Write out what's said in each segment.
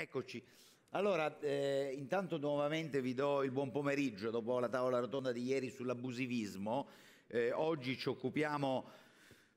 Eccoci. Allora, eh, intanto nuovamente vi do il buon pomeriggio dopo la tavola rotonda di ieri sull'abusivismo. Eh, oggi ci occupiamo,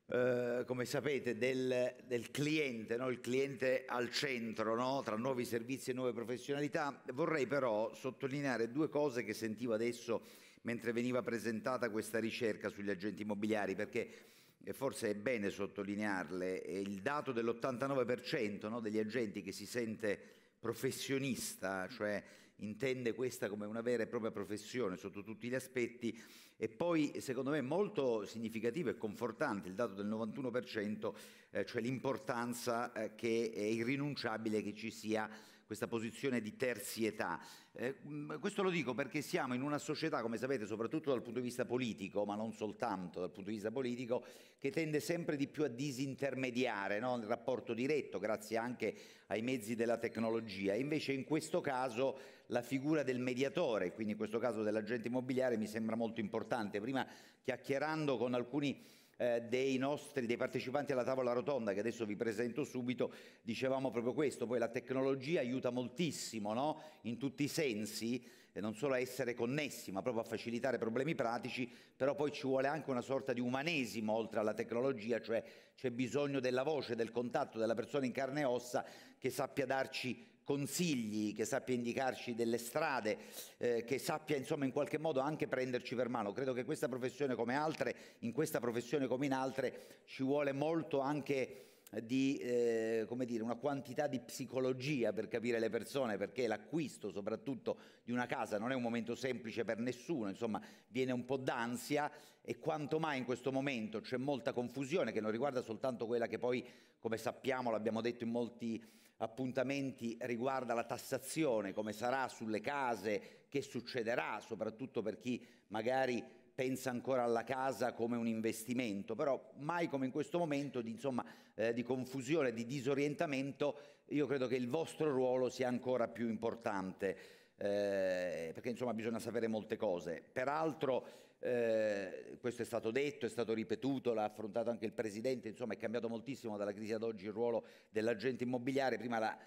eh, come sapete, del, del cliente, no? il cliente al centro, no? tra nuovi servizi e nuove professionalità. Vorrei però sottolineare due cose che sentivo adesso mentre veniva presentata questa ricerca sugli agenti immobiliari, perché e forse è bene sottolinearle, è eh, il dato dell'89% no, degli agenti che si sente professionista, cioè intende questa come una vera e propria professione sotto tutti gli aspetti e poi secondo me molto significativo e confortante il dato del 91%, eh, cioè l'importanza eh, che è irrinunciabile che ci sia questa posizione di terzietà. Eh, mm, questo lo dico perché siamo in una società, come sapete, soprattutto dal punto di vista politico, ma non soltanto dal punto di vista politico, che tende sempre di più a disintermediare no? il rapporto diretto, grazie anche ai mezzi della tecnologia. Invece in questo caso la figura del mediatore, quindi in questo caso dell'agente immobiliare, mi sembra molto importante. Prima chiacchierando con alcuni eh, dei, nostri, dei partecipanti alla tavola rotonda, che adesso vi presento subito, dicevamo proprio questo, poi la tecnologia aiuta moltissimo no? in tutti i sensi, eh, non solo a essere connessi, ma proprio a facilitare problemi pratici, però poi ci vuole anche una sorta di umanesimo oltre alla tecnologia, cioè c'è bisogno della voce, del contatto della persona in carne e ossa che sappia darci consigli, che sappia indicarci delle strade, eh, che sappia insomma in qualche modo anche prenderci per mano. Credo che questa professione come altre, in questa professione come in altre, ci vuole molto anche di eh, dire, una quantità di psicologia per capire le persone, perché l'acquisto soprattutto di una casa non è un momento semplice per nessuno, insomma viene un po' d'ansia e quanto mai in questo momento c'è molta confusione che non riguarda soltanto quella che poi, come sappiamo, l'abbiamo detto in molti appuntamenti, riguarda la tassazione, come sarà sulle case, che succederà, soprattutto per chi magari pensa ancora alla casa come un investimento, però mai come in questo momento di, insomma, eh, di confusione, di disorientamento, io credo che il vostro ruolo sia ancora più importante, eh, perché insomma, bisogna sapere molte cose. Peraltro, eh, questo è stato detto, è stato ripetuto, l'ha affrontato anche il Presidente, insomma è cambiato moltissimo dalla crisi ad oggi il ruolo dell'agente immobiliare, prima la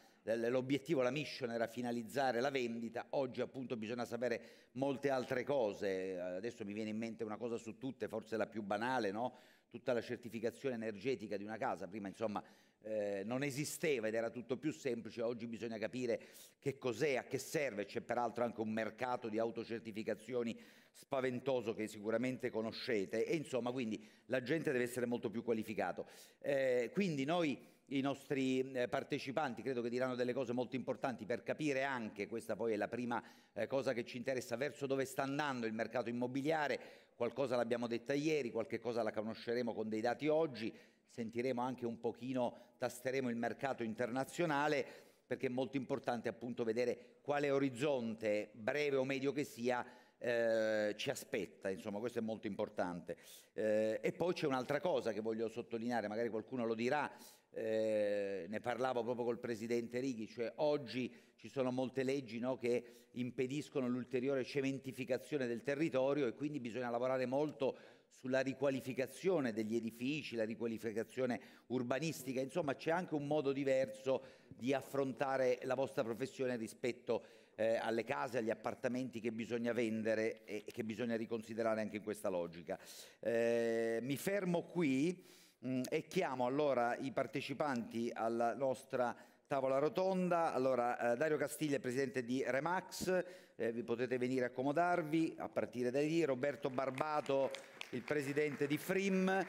l'obiettivo, la mission era finalizzare la vendita, oggi appunto bisogna sapere molte altre cose, adesso mi viene in mente una cosa su tutte, forse la più banale, no? tutta la certificazione energetica di una casa, prima insomma eh, non esisteva ed era tutto più semplice, oggi bisogna capire che cos'è, a che serve, c'è peraltro anche un mercato di autocertificazioni spaventoso che sicuramente conoscete e insomma quindi la gente deve essere molto più qualificata. Eh, quindi noi i nostri eh, partecipanti, credo che diranno delle cose molto importanti per capire anche, questa poi è la prima eh, cosa che ci interessa, verso dove sta andando il mercato immobiliare, qualcosa l'abbiamo detta ieri, qualche cosa la conosceremo con dei dati oggi, sentiremo anche un pochino, tasteremo il mercato internazionale perché è molto importante appunto vedere quale orizzonte, breve o medio che sia, eh, ci aspetta, insomma questo è molto importante. Eh, e poi c'è un'altra cosa che voglio sottolineare, magari qualcuno lo dirà, eh, ne parlavo proprio col presidente Righi, cioè oggi ci sono molte leggi no, che impediscono l'ulteriore cementificazione del territorio e quindi bisogna lavorare molto sulla riqualificazione degli edifici, la riqualificazione urbanistica, insomma c'è anche un modo diverso di affrontare la vostra professione rispetto eh, alle case, agli appartamenti che bisogna vendere e, e che bisogna riconsiderare anche in questa logica. Eh, mi fermo qui. Mm, e chiamo allora i partecipanti alla nostra tavola rotonda. Allora, eh, Dario Castiglia, presidente di Remax, eh, vi potete venire a accomodarvi a partire da lì. Roberto Barbato, il presidente di Frim.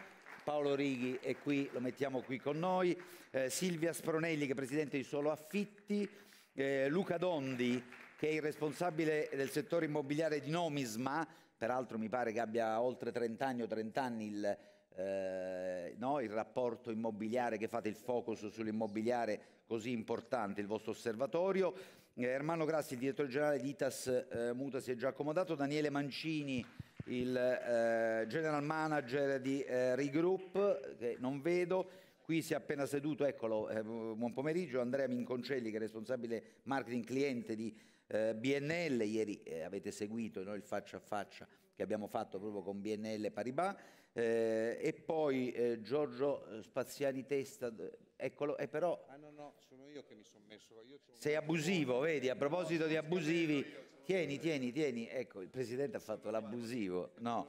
Paolo Righi è qui, lo mettiamo qui con noi. Eh, Silvia Spronelli, che è presidente di Solo Affitti. Eh, Luca Dondi, che è il responsabile del settore immobiliare di Nomisma. Peraltro mi pare che abbia oltre 30 anni o 30 anni il eh, no? il rapporto immobiliare, che fate il focus sull'immobiliare così importante, il vostro osservatorio. Eh, Ermanno Grassi, il direttore generale di Itas eh, Muta, si è già accomodato. Daniele Mancini, il eh, general manager di eh, Regroup, che non vedo. Qui si è appena seduto, eccolo, buon pomeriggio, Andrea Minconcelli che è responsabile marketing cliente di BNL, ieri avete seguito no? il faccia a faccia che abbiamo fatto proprio con BNL Paribas eh, e poi eh, Giorgio eh, Spaziani Testa, eccolo, eh, però... Ah no, no, sono io che mi sono messo... sei abusivo, vedi, a proposito no, di abusivi... tieni, tieni, tieni, ecco, il Presidente ha fatto l'abusivo, no.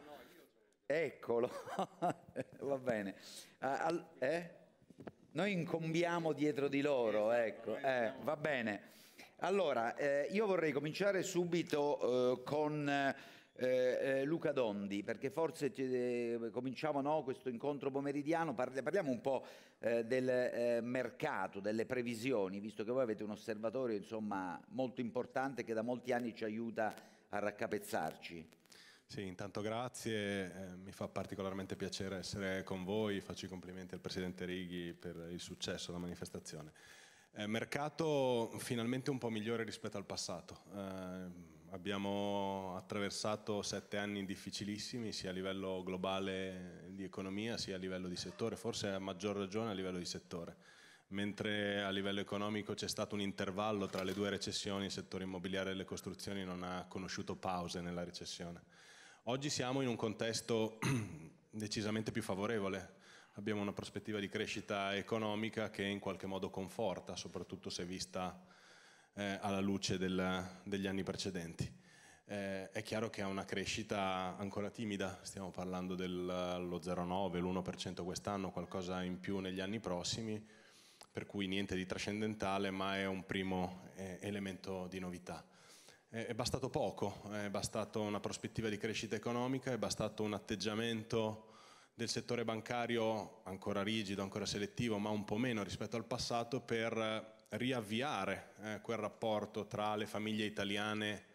Eccolo, va bene. Ah, al, eh? Noi incombiamo dietro di loro, esatto, ecco, eh, va bene. Allora, eh, io vorrei cominciare subito con eh, eh, Luca Dondi, perché forse eh, cominciamo no, questo incontro pomeridiano, parliamo un po' eh, del eh, mercato, delle previsioni, visto che voi avete un osservatorio insomma, molto importante che da molti anni ci aiuta a raccapezzarci. Sì, intanto grazie, eh, mi fa particolarmente piacere essere con voi, faccio i complimenti al Presidente Righi per il successo della manifestazione. mercato finalmente un po' migliore rispetto al passato ehm, abbiamo attraversato sette anni difficilissimi sia a livello globale di economia sia a livello di settore, forse a maggior ragione a livello di settore. Mentre a livello economico c'è stato un intervallo tra le due recessioni, il settore immobiliare e le costruzioni non ha conosciuto pause nella recessione. Oggi siamo in un contesto decisamente più favorevole, abbiamo una prospettiva di crescita economica che in qualche modo conforta, soprattutto se vista eh, alla luce del, degli anni precedenti. Eh, è chiaro che è una crescita ancora timida, stiamo parlando dello 0,9, l'1% quest'anno, qualcosa in più negli anni prossimi, per cui niente di trascendentale, ma è un primo eh, elemento di novità. È bastato poco, eh, è bastata una prospettiva di crescita economica, è bastato un atteggiamento del settore bancario ancora rigido, ancora selettivo, ma un po' meno rispetto al passato per riavviare eh, quel rapporto tra le famiglie italiane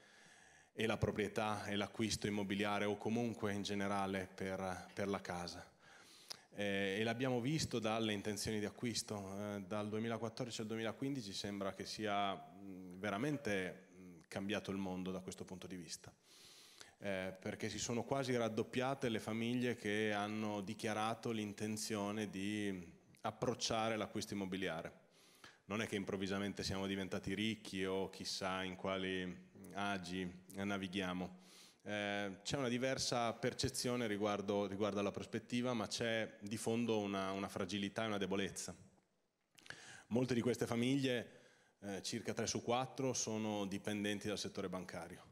e la proprietà e l'acquisto immobiliare o comunque in generale per, per la casa. Eh, e l'abbiamo visto dalle intenzioni di acquisto, eh, dal 2014 al 2015 sembra che sia mh, veramente mh, cambiato il mondo da questo punto di vista. Eh, perché si sono quasi raddoppiate le famiglie che hanno dichiarato l'intenzione di approcciare l'acquisto immobiliare non è che improvvisamente siamo diventati ricchi o chissà in quali agi eh, navighiamo. Eh, c'è una diversa percezione riguardo, riguardo, alla prospettiva, ma c'è di fondo una, una fragilità e una debolezza. Molte di queste famiglie, eh, circa 3 su 4, sono dipendenti dal settore bancario.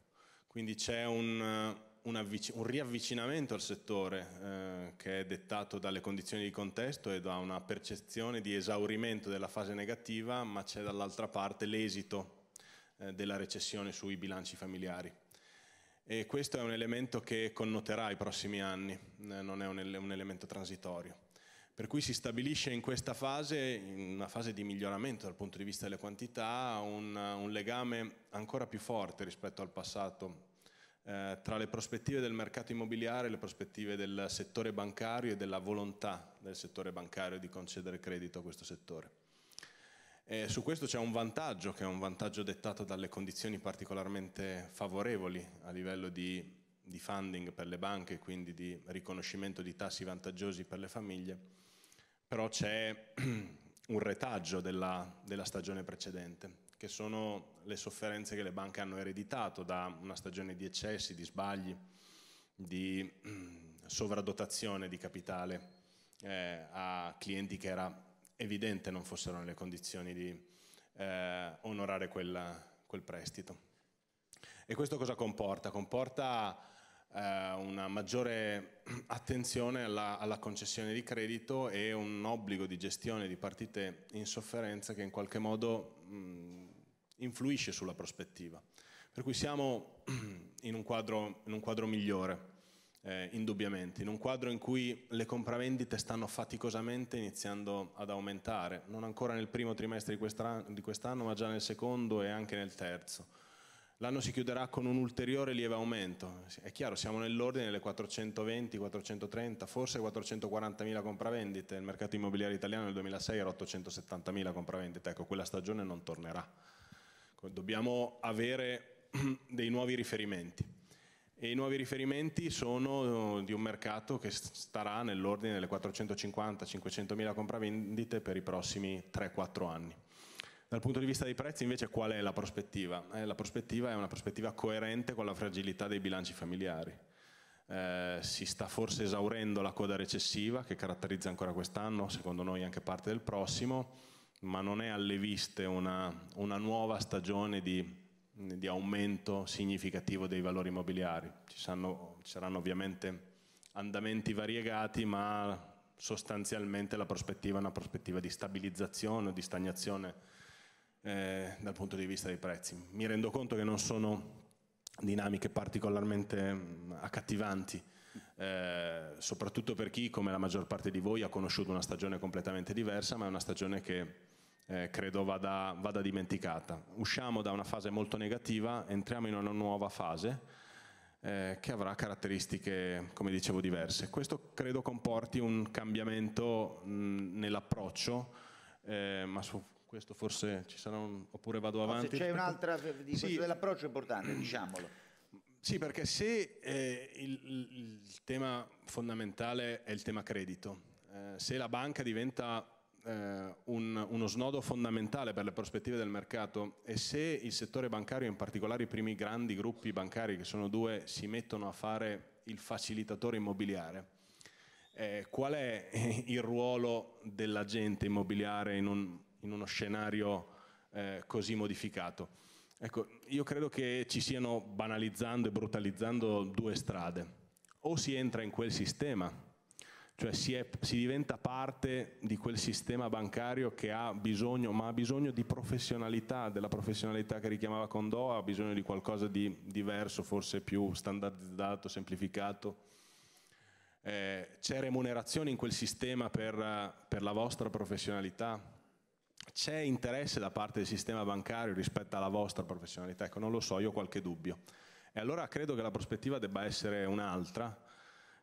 Quindi c'è un, un, riavvicinamento al settore eh, che è dettato dalle condizioni di contesto e da una percezione di esaurimento della fase negativa, ma c'è dall'altra parte l'esito eh, della recessione sui bilanci familiari. E questo è un elemento che connoterà i prossimi anni, eh, non è un, ele un elemento transitorio. Per cui si stabilisce in questa fase, in una fase di miglioramento dal punto di vista delle quantità, un, un legame ancora più forte rispetto al passato eh, tra le prospettive del mercato immobiliare, le prospettive del settore bancario e della volontà del settore bancario di concedere credito a questo settore. E su questo c'è un vantaggio, che è un vantaggio dettato dalle condizioni particolarmente favorevoli a livello di, di funding per le banche, quindi di riconoscimento di tassi vantaggiosi per le famiglie, però c'è un retaggio della, della stagione precedente, che sono le sofferenze che le banche hanno ereditato da una stagione di eccessi, di sbagli, di mm, sovradotazione di capitale eh, a clienti che era evidente non fossero nelle condizioni di eh, onorare quel, quel prestito. E questo cosa comporta? Comporta eh, una maggiore attenzione alla, alla, concessione di credito e un obbligo di gestione di partite in sofferenza che in qualche modo mh, mm, influisce sulla prospettiva. Per cui siamo in un quadro, in un quadro migliore, eh, indubbiamente, in un quadro in cui le compravendite stanno faticosamente iniziando ad aumentare, non ancora nel primo trimestre di quest'anno, ma già nel secondo e anche nel terzo. L'anno si chiuderà con un ulteriore lieve aumento, è chiaro, siamo nell'ordine delle 420, 430, forse 440 mila compravendite, il mercato immobiliare italiano nel 2006 era 870 mila compravendite, ecco, quella stagione non tornerà Ecco, dobbiamo avere dei nuovi riferimenti e i nuovi riferimenti sono eh, di un mercato che starà nell'ordine delle 450-500 mila compravendite per i prossimi 3-4 anni. Dal punto di vista dei prezzi invece qual è la prospettiva? Eh, la prospettiva è una prospettiva coerente con la fragilità dei bilanci familiari. Eh, si sta forse esaurendo la coda recessiva che caratterizza ancora quest'anno, secondo noi anche parte del prossimo, ma non è alle viste una, una nuova stagione di, di, aumento significativo dei valori immobiliari. Ci, sanno, ci saranno ovviamente andamenti variegati, ma sostanzialmente la prospettiva è una prospettiva di stabilizzazione o di stagnazione eh, dal punto di vista dei prezzi. Mi rendo conto che non sono dinamiche particolarmente accattivanti, eh, soprattutto per chi, come la maggior parte di voi, ha conosciuto una stagione completamente diversa, ma è una stagione che eh, credo vada, vada dimenticata. Usciamo da una fase molto negativa, entriamo in una nuova fase eh, che avrà caratteristiche, come dicevo, diverse. Questo credo comporti un cambiamento nell'approccio, eh, ma su questo forse ci sarà un... oppure vado avanti. No, c'è un'altra di sì. dell'approccio importante, diciamolo. Sì, perché se eh, il, il, tema fondamentale è il tema credito, eh, se la banca diventa eh, un, uno snodo fondamentale per le prospettive del mercato e se il settore bancario, in particolare i primi grandi gruppi bancari, che sono due, si mettono a fare il facilitatore immobiliare, eh, qual è il ruolo dell'agente immobiliare in, un, in, uno scenario eh, così modificato? Ecco, io credo che ci siano, banalizzando e brutalizzando, due strade. O si entra in quel sistema cioè si, è, si, diventa parte di quel sistema bancario che ha bisogno, ma ha bisogno di professionalità, della professionalità che richiamava Condò, ha bisogno di qualcosa di diverso, forse più standardizzato, semplificato. Eh, c'è remunerazione in quel sistema per, per la vostra professionalità? C'è interesse da parte del sistema bancario rispetto alla vostra professionalità? Ecco, non lo so, io ho qualche dubbio. E allora credo che la prospettiva debba essere un'altra,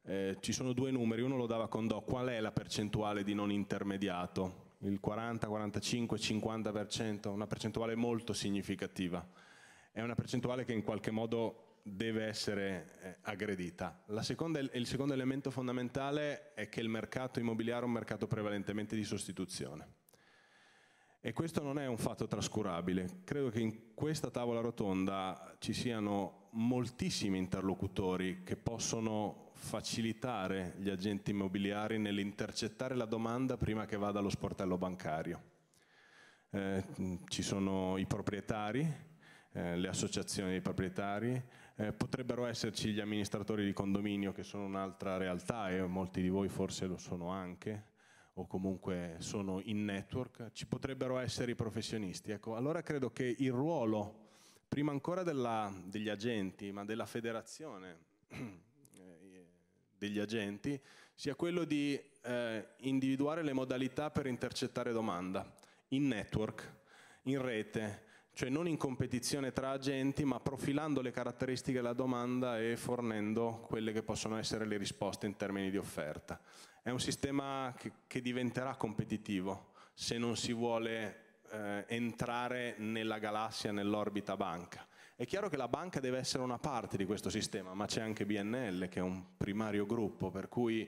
eh, ci sono due numeri, uno lo dava con Do, qual è la percentuale di non intermediato? Il 40, 45, 50%, una percentuale molto significativa. È una percentuale che in qualche modo deve essere eh, aggredita. Seconda, il secondo elemento fondamentale è che il mercato immobiliare è un mercato prevalentemente di sostituzione. E questo non è un fatto trascurabile. Credo che in questa tavola rotonda ci siano moltissimi interlocutori che possono facilitare gli agenti immobiliari nell'intercettare la domanda prima che vada allo sportello bancario. Eh, ci sono i proprietari, eh, le associazioni dei proprietari, eh, potrebbero esserci gli amministratori di condominio che sono un'altra realtà e molti di voi forse lo sono anche o comunque sono in network, ci potrebbero essere i professionisti. Ecco, allora credo che il ruolo, prima ancora della, degli agenti, ma della federazione degli agenti sia quello di eh, individuare le modalità per intercettare domanda in network, in rete, cioè non in competizione tra agenti ma profilando le caratteristiche della domanda e fornendo quelle che possono essere le risposte in termini di offerta. È un sistema che, che diventerà competitivo se non si vuole eh, entrare nella galassia, nell'orbita banca è chiaro che la banca deve essere una parte di questo sistema, ma c'è anche BNL che è un primario gruppo, per cui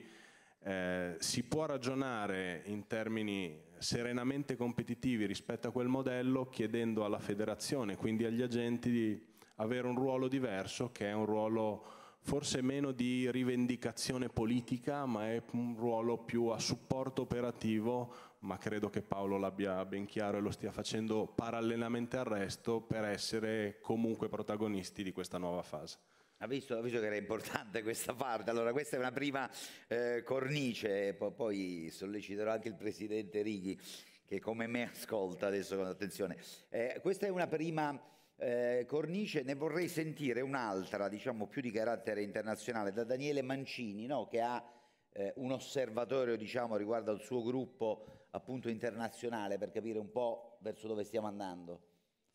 eh, si può ragionare in termini serenamente competitivi rispetto a quel modello chiedendo alla federazione, quindi agli agenti, di avere un ruolo diverso che è un ruolo forse meno di rivendicazione politica, ma è un ruolo più a supporto operativo ma credo che Paolo l'abbia ben chiaro e lo stia facendo parallelamente al resto per essere comunque protagonisti di questa nuova fase. Ha visto, ha visto che era importante questa parte, allora questa è una prima eh, cornice, poi solleciterò anche il Presidente Righi che come me ascolta adesso con attenzione. Eh, questa è una prima eh, cornice, ne vorrei sentire un'altra, diciamo più di carattere internazionale, da Daniele Mancini, no? che ha eh, un osservatorio diciamo, riguardo al suo gruppo appunto internazionale per capire un po' verso dove stiamo andando.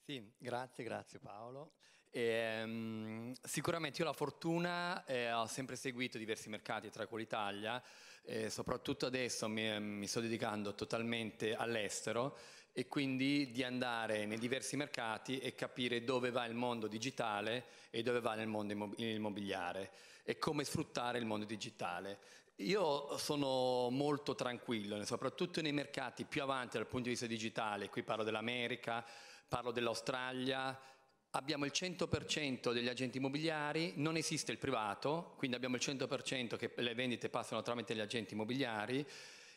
Sì, grazie, grazie Paolo. E, um, sicuramente io ho la fortuna eh, ho sempre seguito diversi mercati, tra cui l'Italia, eh, soprattutto adesso mi, mi, sto dedicando totalmente all'estero e quindi di andare nei diversi mercati e capire dove va il mondo digitale e dove va il mondo immobiliare e come sfruttare il mondo digitale. Io sono molto tranquillo, soprattutto nei mercati più avanti dal punto di vista digitale, qui parlo dell'America, parlo dell'Australia, abbiamo il 100% degli agenti immobiliari, non esiste il privato, quindi abbiamo il 100% che le vendite passano tramite gli agenti immobiliari,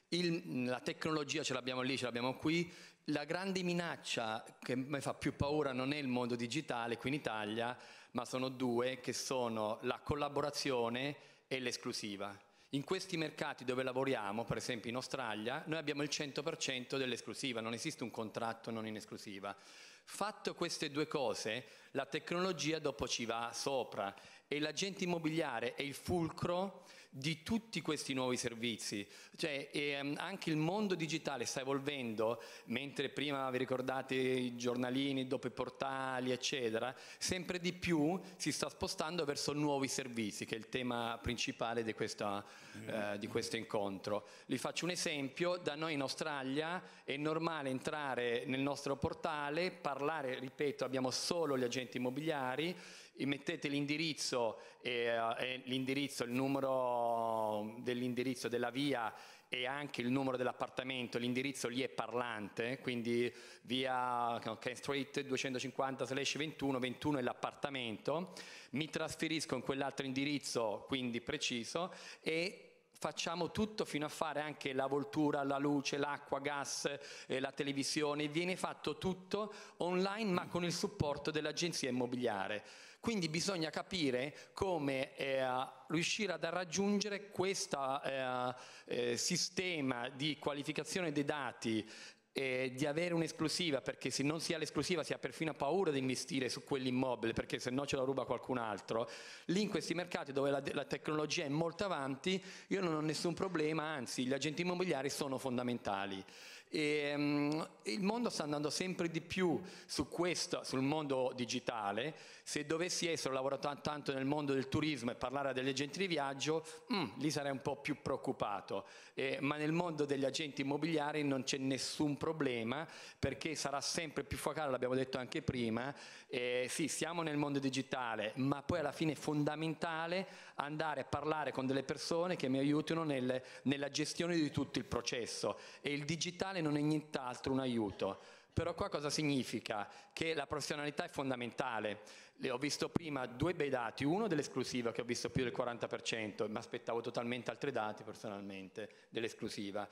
il, la tecnologia ce l'abbiamo lì, ce l'abbiamo qui, la grande minaccia che mi fa più paura non è il mondo digitale qui in Italia, ma sono due che sono la collaborazione e l'esclusiva in questi mercati dove lavoriamo, per esempio in Australia, noi abbiamo il 100% dell'esclusiva, non esiste un contratto non in esclusiva. Fatto queste due cose, la tecnologia dopo ci va sopra e l'agente immobiliare è il fulcro di tutti questi nuovi servizi. Cioè, ehm, anche il mondo digitale sta evolvendo, mentre prima vi ricordate i giornalini, dopo i portali, eccetera, sempre di più si sta spostando verso nuovi servizi, che è il tema principale di, questa, eh, di questo incontro. Vi faccio un esempio, da noi in Australia è normale entrare nel nostro portale, parlare, ripeto, abbiamo solo gli agenti immobiliari, mettete l'indirizzo, eh, l'indirizzo, il numero dell'indirizzo della via e anche il numero dell'appartamento, l'indirizzo lì è parlante, quindi via Ken Street 250-21, 21 è l'appartamento, mi trasferisco in quell'altro indirizzo, quindi preciso, e facciamo tutto fino a fare anche la voltura, la luce, l'acqua, gas, eh, la televisione, viene fatto tutto online ma con il supporto dell'agenzia immobiliare. Quindi bisogna capire come eh, riuscire a raggiungere questo eh, eh, sistema di qualificazione dei dati eh, di avere un'esclusiva, perché se non si ha l'esclusiva si ha perfino paura di investire su quell'immobile, perché se no ce la ruba qualcun altro, lì in questi mercati dove la, la, tecnologia è molto avanti, io non ho nessun problema, anzi gli agenti immobiliari sono fondamentali. E, um, il mondo sta andando sempre di più su questo, sul mondo digitale. Se dovessi essere lavorato tanto nel mondo del turismo e parlare degli agenti di viaggio, mm, lì sarei un po' più preoccupato. Eh, ma nel mondo degli agenti immobiliari non c'è nessun problema perché sarà sempre più focale, l'abbiamo detto anche prima. Eh, sì, siamo nel mondo digitale, ma poi alla fine è fondamentale andare a parlare con delle persone che mi aiutino nel, nella gestione di tutto il processo. E il digitale professionale non è nient'altro un aiuto. Però qua cosa significa? Che la professionalità è fondamentale. Le ho visto prima due bei dati, uno dell'esclusiva che ho visto più del 40%, mi aspettavo totalmente altri dati personalmente dell'esclusiva.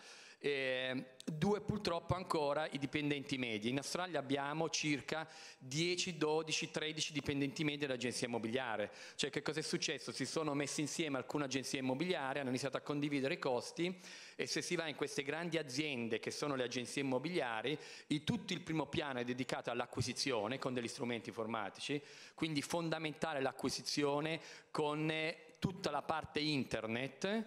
Eh, due purtroppo ancora i dipendenti medi. In Australia abbiamo circa 10, 12, 13 dipendenti medi dell'agenzia immobiliare. Cioè che cosa è successo? Si sono messi insieme alcune agenzie immobiliari, hanno iniziato a condividere i costi e se si va in queste grandi aziende che sono le agenzie immobiliari, il, tutto il primo piano è dedicato all'acquisizione con degli strumenti informatici, quindi fondamentale l'acquisizione con eh, tutta la parte internet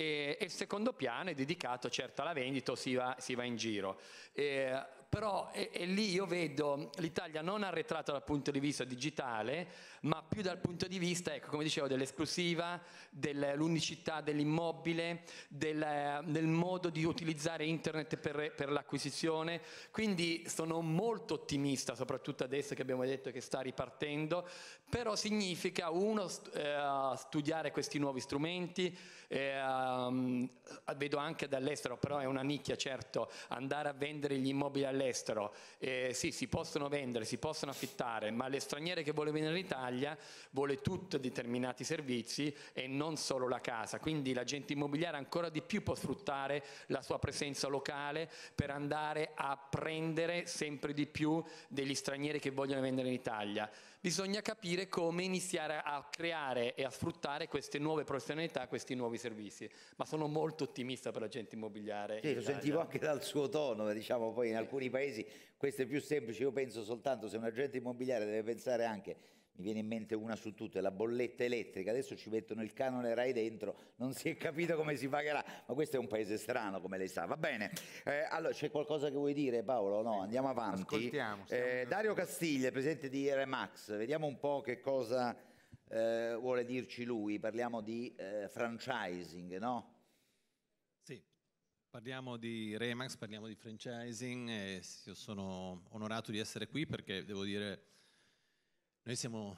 e, e il secondo piano è dedicato certo alla vendita, si va, si va in giro. E, però e, e lì io vedo l'Italia non arretrata dal punto di vista digitale, ma più dal punto di vista, ecco, come dicevo, dell'esclusiva, dell'unicità dell'immobile, del, del, modo di utilizzare internet per, per l'acquisizione. Quindi sono molto ottimista, soprattutto adesso che abbiamo detto che sta ripartendo, però significa uno eh, studiare questi nuovi strumenti, ehm, vedo anche dall'estero, però è una nicchia certo, andare a vendere gli immobili all'estero, eh, sì si possono vendere, si possono affittare, ma le straniere che vuole venire in Italia Italia vuole tutti determinati servizi e non solo la casa, quindi l'agente immobiliare ancora di più può sfruttare la sua presenza locale per andare a prendere sempre di più degli stranieri che vogliono vendere in Italia. Bisogna capire come iniziare a creare e a sfruttare queste nuove professionalità, questi nuovi servizi, ma sono molto ottimista per l'agente immobiliare. Sì, lo sentivo anche dal suo tono, eh, diciamo poi in alcuni paesi questo è più semplice, io penso soltanto se un agente immobiliare deve pensare anche mi viene in mente una su tutte, la bolletta elettrica, adesso ci mettono il canone RAI dentro, non si è capito come si pagherà, ma questo è un paese strano come lei sa, va bene. Eh, allora c'è qualcosa che vuoi dire Paolo? No, andiamo avanti. Ascoltiamo. Eh, Dario Castiglia, presidente di Remax, vediamo un po' che cosa eh, vuole dirci lui, parliamo di eh, franchising, no? Sì, Parliamo di Remax, parliamo di franchising, io sono onorato di essere qui perché devo dire noi siamo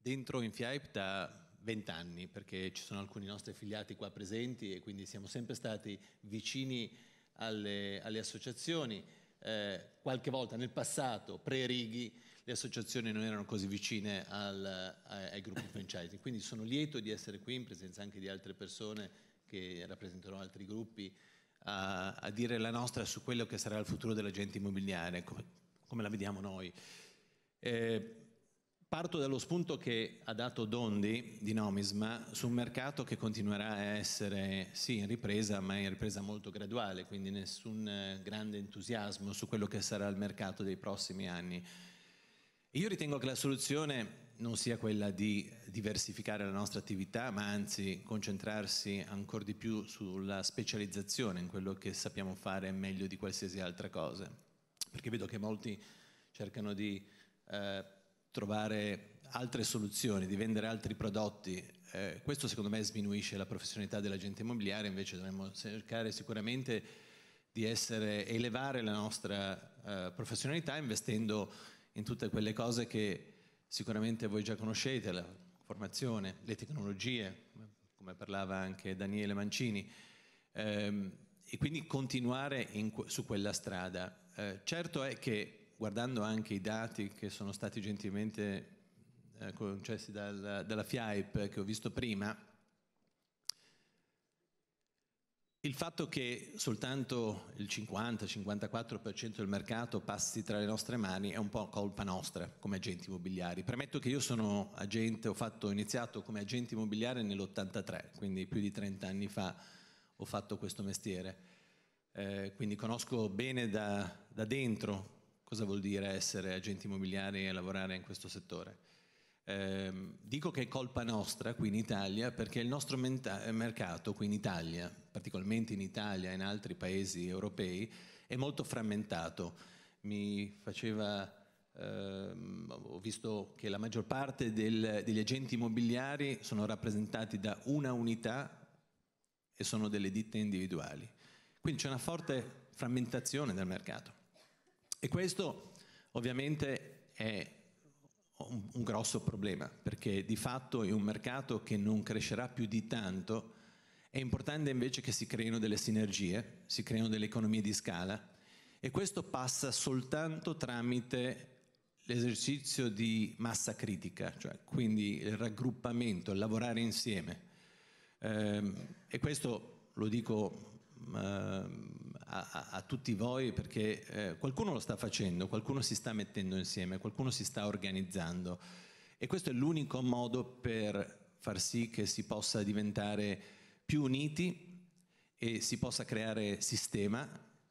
dentro Infiaip da vent'anni perché ci sono alcuni nostri affiliati qua presenti e quindi siamo sempre stati vicini alle, alle associazioni. Eh, qualche volta nel passato, pre-righi, le associazioni non erano così vicine al, ai, eh, ai gruppi franchising. Quindi sono lieto di essere qui in presenza anche di altre persone che rappresentano altri gruppi a, a dire la nostra su quello che sarà il futuro dell'agente immobiliare, come, come la vediamo noi. Eh, parto dallo spunto che ha dato Dondi di Nomisma su un mercato che continuerà a essere sì in ripresa, ma in ripresa molto graduale, quindi nessun eh, grande entusiasmo su quello che sarà il mercato dei prossimi anni. Io ritengo che la soluzione non sia quella di diversificare la nostra attività, ma anzi concentrarsi ancora di più sulla specializzazione in quello che sappiamo fare meglio di qualsiasi altra cosa. Perché vedo che molti cercano di eh, trovare altre soluzioni, di vendere altri prodotti. Eh, questo secondo me sminuisce la professionalità dell'agente immobiliare, invece dovremmo cercare sicuramente di essere, elevare la nostra eh, professionalità investendo in tutte quelle cose che sicuramente voi già conoscete, la formazione, le tecnologie, come parlava anche Daniele Mancini. Eh, e quindi continuare in, su quella strada. Eh, certo è che guardando anche i dati che sono stati gentilmente eh, concessi dal, dalla FIAIP eh, che ho visto prima, il fatto che soltanto il 50-54% del mercato passi tra le nostre mani è un po' colpa nostra come agenti immobiliari. Premetto che io sono agente, ho, fatto, ho iniziato come agente immobiliare nell'83, quindi più di 30 anni fa ho fatto questo mestiere. Eh, quindi conosco bene da, da dentro cosa vuol dire essere agenti immobiliari e lavorare in questo settore. Eh, dico che è colpa nostra qui in Italia perché il nostro mercato qui in Italia, particolarmente in Italia e in altri paesi europei, è molto frammentato. Mi faceva Uh, ho visto che la maggior parte del, degli agenti immobiliari sono rappresentati da una unità e sono delle ditte individuali. Quindi c'è una forte frammentazione del mercato. E questo ovviamente è un, un grosso problema, perché di fatto in un mercato che non crescerà più di tanto è importante invece che si creino delle sinergie, si creino delle economie di scala e questo passa soltanto tramite l'esercizio di massa critica, cioè quindi il raggruppamento, il lavorare insieme. Ehm, e questo lo dico ehm, a, a tutti voi perché eh, qualcuno lo sta facendo, qualcuno si sta mettendo insieme, qualcuno si sta organizzando e questo è l'unico modo per far sì che si possa diventare più uniti e si possa creare sistema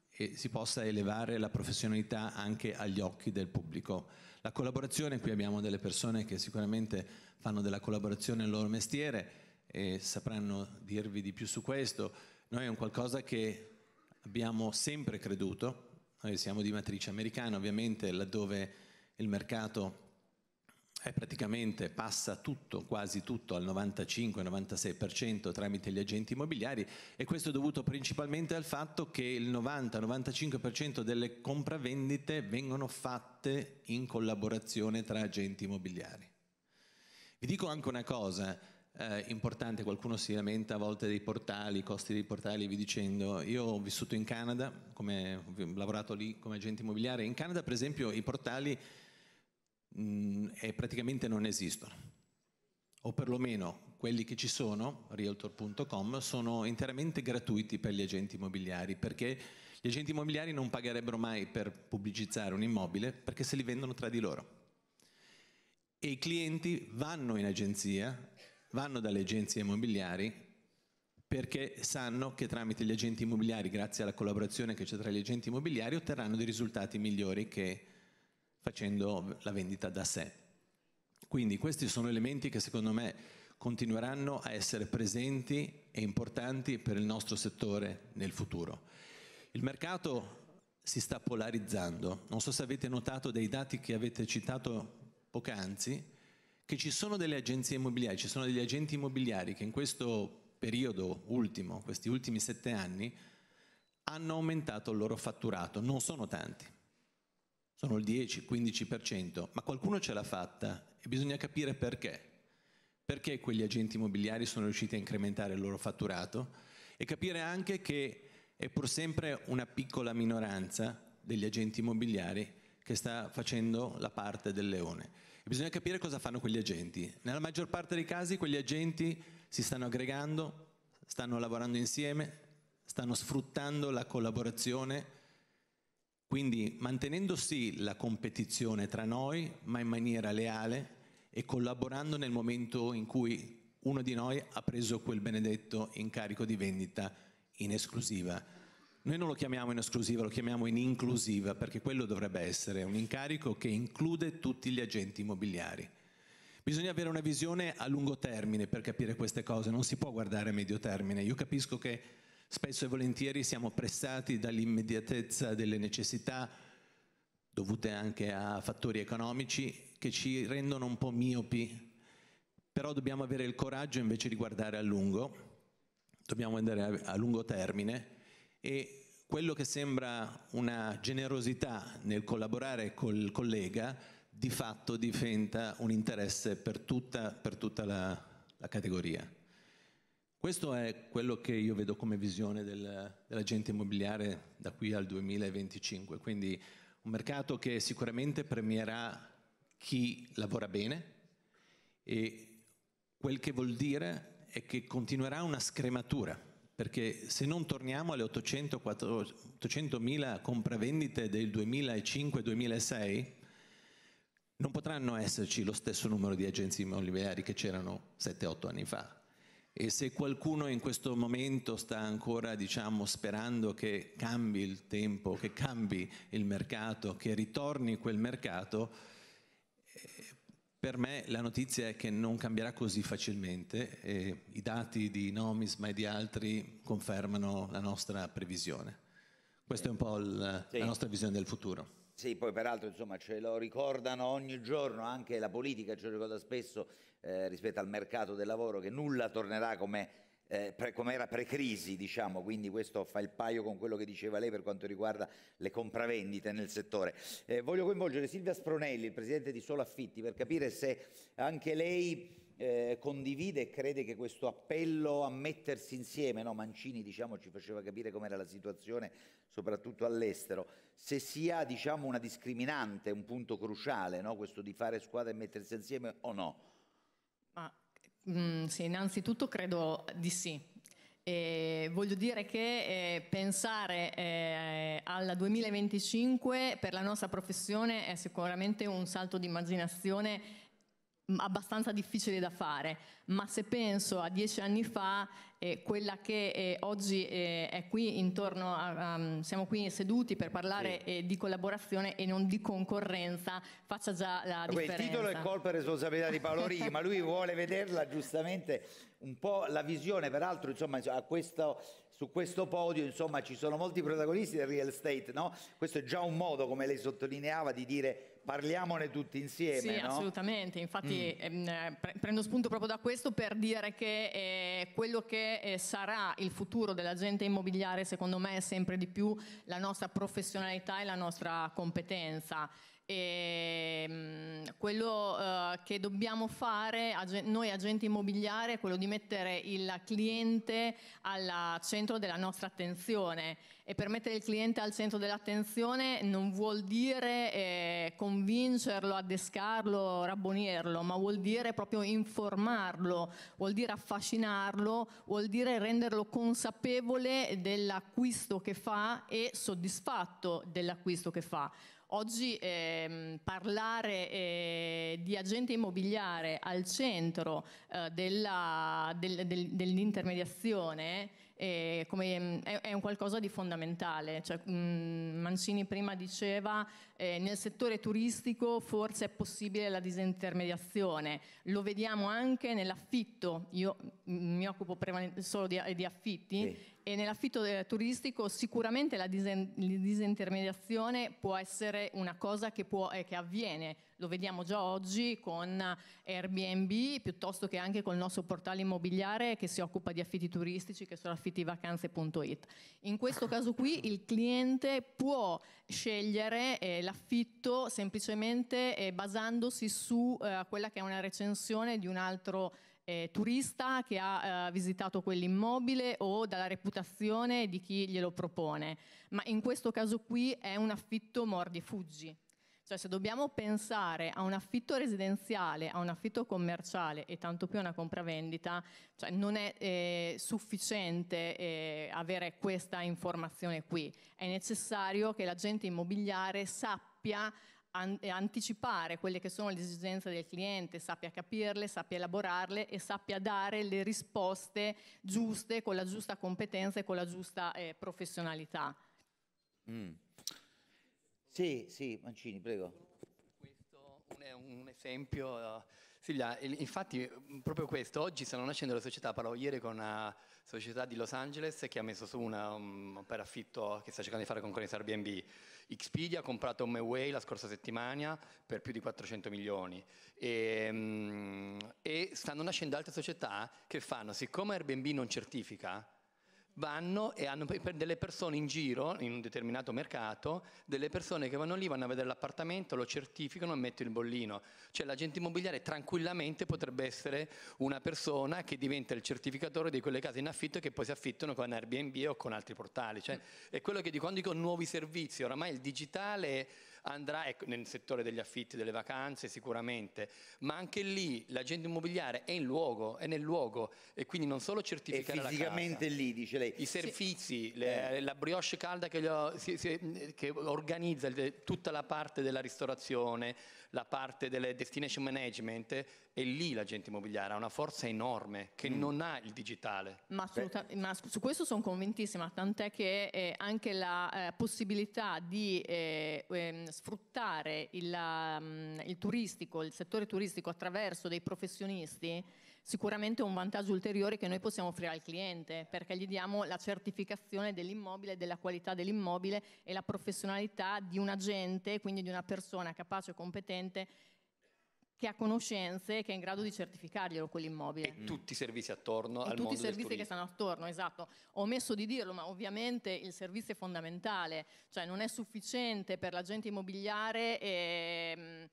e si possa elevare la professionalità anche agli occhi del pubblico. La collaborazione, qui abbiamo delle persone che sicuramente fanno della collaborazione il loro mestiere e sapranno dirvi di più su questo, noi è un qualcosa che abbiamo sempre creduto, noi siamo di matrice americana ovviamente, laddove il mercato è praticamente passa tutto, quasi tutto al 95-96% tramite gli agenti immobiliari e questo è dovuto principalmente al fatto che il 90-95% delle compravendite vengono fatte in collaborazione tra agenti immobiliari. Vi dico anche una cosa, eh, importante, qualcuno si lamenta a volte dei portali, i costi dei portali vi dicendo, io ho vissuto in Canada, come, ho lavorato lì come agente immobiliare, in Canada per esempio i portali mh, mm, praticamente non esistono o perlomeno quelli che ci sono, realtor.com, sono interamente gratuiti per gli agenti immobiliari, perché gli agenti immobiliari non pagherebbero mai per pubblicizzare un immobile, perché se li vendono tra di loro. E i clienti vanno in agenzia vanno dalle agenzie immobiliari perché sanno che tramite gli agenti immobiliari, grazie alla collaborazione che c'è tra gli agenti immobiliari, otterranno dei risultati migliori che facendo la vendita da sé. Quindi questi sono elementi che secondo me continueranno a essere presenti e importanti per il nostro settore nel futuro. Il mercato si sta polarizzando. Non so se avete notato dei dati che avete citato poc'anzi, che ci sono delle agenzie immobiliari, ci sono degli agenti immobiliari che in questo periodo ultimo, questi ultimi sette anni, hanno aumentato il loro fatturato. Non sono tanti, sono il 10-15%, ma qualcuno ce l'ha fatta e bisogna capire perché. Perché quegli agenti immobiliari sono riusciti a incrementare il loro fatturato e capire anche che è pur sempre una piccola minoranza degli agenti immobiliari che sta facendo la parte del leone bisogna capire cosa fanno quegli agenti. Nella maggior parte dei casi quegli agenti si stanno aggregando, stanno lavorando insieme, stanno sfruttando la collaborazione, quindi mantenendo sì la competizione tra noi, ma in maniera leale e collaborando nel momento in cui uno di noi ha preso quel benedetto incarico di vendita in esclusiva. Noi non lo chiamiamo in esclusiva, lo chiamiamo in inclusiva, perché quello dovrebbe essere un incarico che include tutti gli agenti immobiliari. Bisogna avere una visione a lungo termine per capire queste cose, non si può guardare a medio termine. Io capisco che spesso e volentieri siamo pressati dall'immediatezza delle necessità, dovute anche a fattori economici, che ci rendono un po' miopi, però dobbiamo avere il coraggio invece di guardare a lungo, dobbiamo andare a lungo termine e quello che sembra una generosità nel collaborare col collega di fatto diventa un interesse per tutta, per tutta la, la, categoria. Questo è quello che io vedo come visione del, dell'agente immobiliare da qui al 2025, quindi un mercato che sicuramente premierà chi lavora bene e quel che vuol dire è che continuerà una scrematura perché se non torniamo alle 800.000 compravendite del 2005-2006, non potranno esserci lo stesso numero di agenzie immobiliari che c'erano 7-8 anni fa. E se qualcuno in questo momento sta ancora diciamo, sperando che cambi il tempo, che cambi il mercato, che ritorni quel mercato, per me la notizia è che non cambierà così facilmente i dati di Nomis ma e di altri confermano la nostra previsione. Questa è un po' il, sì. la nostra visione del futuro. Sì, poi peraltro insomma ce lo ricordano ogni giorno, anche la politica ce lo ricorda spesso eh, rispetto al mercato del lavoro che nulla tornerà come eh, come era pre-crisi, diciamo, quindi questo fa il paio con quello che diceva lei per quanto riguarda le compravendite nel settore. Eh, voglio coinvolgere Silvia Spronelli, il presidente di Solo Affitti, per capire se anche lei eh, condivide e crede che questo appello a mettersi insieme, no, Mancini diciamo, ci faceva capire com'era la situazione soprattutto all'estero, se sia diciamo, una discriminante, un punto cruciale, no, questo di fare squadra e mettersi insieme o no? Mm, sì, innanzitutto credo di sì. E voglio dire che eh, pensare eh, al 2025 per la nostra professione è sicuramente un salto di immaginazione abbastanza difficile da fare, ma se penso a dieci anni fa, eh, quella che eh, oggi eh, è qui intorno, a, um, siamo qui seduti per parlare sì. Eh, di collaborazione e non di concorrenza, faccia già la Vabbè, differenza. Il titolo è colpa e responsabilità di Paolo Righi, ma lui vuole vederla giustamente un po' la visione, peraltro insomma a questo su questo podio insomma, ci sono molti protagonisti del real estate, no? questo è già un modo, come lei sottolineava, di dire parliamone tutti insieme. Sì, no? assolutamente, infatti mm. ehm, pre- prendo spunto proprio da questo per dire che eh, quello che eh, sarà il futuro dell'agente immobiliare secondo me è sempre di più la nostra professionalità e la nostra competenza. E, ehm, quello eh, che dobbiamo fare noi agenti immobiliari è quello di mettere il cliente al centro della nostra attenzione e per mettere il cliente al centro dell'attenzione non vuol dire eh, convincerlo, addescarlo, rabbonirlo, ma vuol dire proprio informarlo, vuol dire affascinarlo, vuol dire renderlo consapevole dell'acquisto che fa e soddisfatto dell'acquisto che fa. Oggi ehm, parlare eh, di agente immobiliare al centro eh, del, del, dell'intermediazione eh, come, mm, è, è, un qualcosa di fondamentale. Cioè, mh, mm, Mancini prima diceva eh, nel settore turistico forse è possibile la disintermediazione, lo vediamo anche nell'affitto, io mm, mi occupo solo di, di affitti sì e nell'affitto turistico sicuramente la disintermediazione può essere una cosa che, può, eh, che, avviene, lo vediamo già oggi con Airbnb piuttosto che anche col nostro portale immobiliare che si occupa di affitti turistici che sono affittivacanze.it. In questo caso qui il cliente può scegliere eh, l'affitto semplicemente eh, basandosi su eh, quella che è una recensione di un altro eh, turista che ha eh, visitato quell'immobile o dalla reputazione di chi glielo propone. Ma in questo caso qui è un affitto mordi e fuggi. Cioè se dobbiamo pensare a un affitto residenziale, a un affitto commerciale e tanto più a una compravendita, cioè non è eh, sufficiente eh, avere questa informazione qui. È necessario che l'agente immobiliare sappia an anticipare quelle che sono le esigenze del cliente, sappia capirle, sappia elaborarle e sappia dare le risposte giuste con la giusta competenza e con la giusta eh, professionalità. Mm. Sì, sì, Mancini, prego. Questo è un esempio... Uh Silvia, infatti proprio questo, oggi stanno nascendo le società, parlavo ieri con una eh, società di Los Angeles che ha messo su una, um, per affitto che sta cercando di fare concorrenza Airbnb, Xpedia ha comprato Homeway la scorsa settimana per più di 400 milioni e, um, e stanno nascendo altre società che fanno, siccome Airbnb non certifica, vanno e hanno delle persone in giro, in un determinato mercato, delle persone che vanno lì, vanno a vedere l'appartamento, lo certificano e mettono il bollino. Cioè l'agente immobiliare tranquillamente potrebbe essere una persona che diventa il certificatore di quelle case in affitto che poi si affittano con Airbnb o con altri portali. Cioè, mm. è quello che dico, quando dico nuovi servizi, oramai il digitale È andrà ecco, nel settore degli affitti, delle vacanze sicuramente, ma anche lì l'agente immobiliare è in luogo, è nel luogo e quindi non solo certificare è fisicamente lì, dice lei. I servizi, sì. le, eh. la brioche calda che, ho, si, si, che organizza tutta la parte della ristorazione, la parte del destination management, e lì l'agente immobiliare, ha una forza enorme che mm. non ha il digitale. Ma, ma su questo sono convintissima, tant'è che eh, anche la eh, possibilità di eh, ehm, sfruttare il, la, mm, il turistico, il settore turistico attraverso dei professionisti sicuramente un vantaggio ulteriore che noi possiamo offrire al cliente perché gli diamo la certificazione dell'immobile, della qualità dell'immobile e la professionalità di un agente, quindi di una persona capace e competente che ha conoscenze e che è in grado di certificarglielo quell'immobile. E tutti i servizi attorno e al tutti i servizi che stanno attorno, esatto. Ho omesso di dirlo, ma ovviamente il servizio è fondamentale, cioè non è sufficiente per l'agente immobiliare... E, ehm,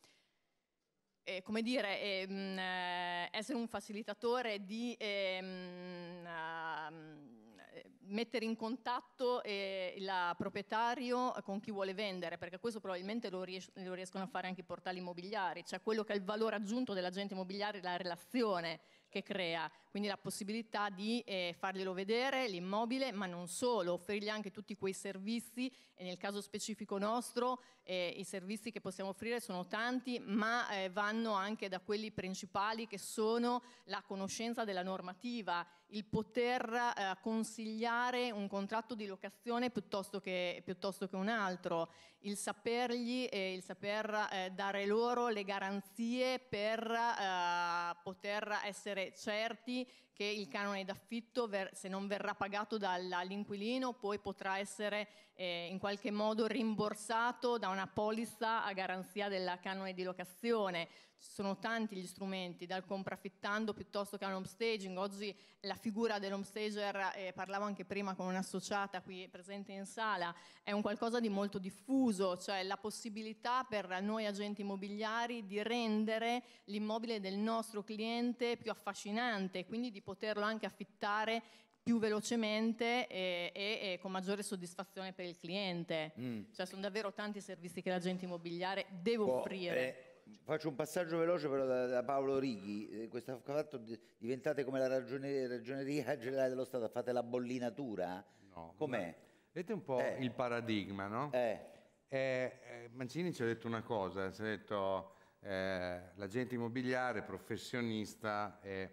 eh, come dire, ehm, eh, essere un facilitatore di ehm, eh, mettere in contatto eh, il proprietario con chi vuole vendere, perché questo probabilmente lo, ries- lo riescono a fare anche i portali immobiliari, cioè quello che è il valore aggiunto dell'agente immobiliare, la relazione che crea, quindi la possibilità di eh, farglielo vedere l'immobile, ma non solo, offrirgli anche tutti quei servizi e nel caso specifico nostro eh, i servizi che possiamo offrire sono tanti, ma eh, vanno anche da quelli principali che sono la conoscenza della normativa il poter eh, consigliare un contratto di locazione piuttosto che, piuttosto che, un altro, il sapergli e il saper eh, dare loro le garanzie per eh, poter essere certi che il canone d'affitto, se non verrà pagato dall'inquilino, poi potrà essere eh, in qualche modo rimborsato da una polizza a garanzia del canone di locazione. Ci Sono tanti gli strumenti, dal compraffittando piuttosto che all'home staging. Oggi la figura dell'home stager, eh, parlavo anche prima con un'associata qui presente in sala, è un qualcosa di molto diffuso, cioè la possibilità per noi agenti immobiliari di rendere l'immobile del nostro cliente più affascinante, quindi di poterlo anche affittare più velocemente e, e, e, con maggiore soddisfazione per il cliente. Mm. Cioè sono davvero tanti servizi che l'agente immobiliare deve oh, offrire. Eh, faccio un passaggio veloce però da, da Paolo Righi, eh, questo fatto diventate come la ragione, ragioneria generale dello Stato, fate la bollinatura? No. Com'è? vedete un po' eh. il paradigma, no? Eh. Eh, eh. Mancini ci ha detto una cosa, ci ha detto l'agente immobiliare professionista è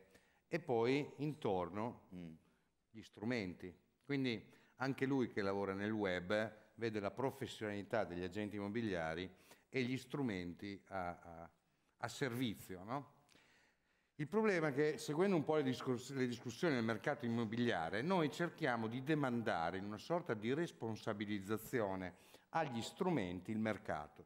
e poi intorno mm, gli strumenti. Quindi anche lui che lavora nel web vede la professionalità degli agenti immobiliari e gli strumenti a, a, a servizio. No? Il problema è che, seguendo un po' le, discuss- le, discussioni del mercato immobiliare, noi cerchiamo di demandare in una sorta di responsabilizzazione agli strumenti il mercato.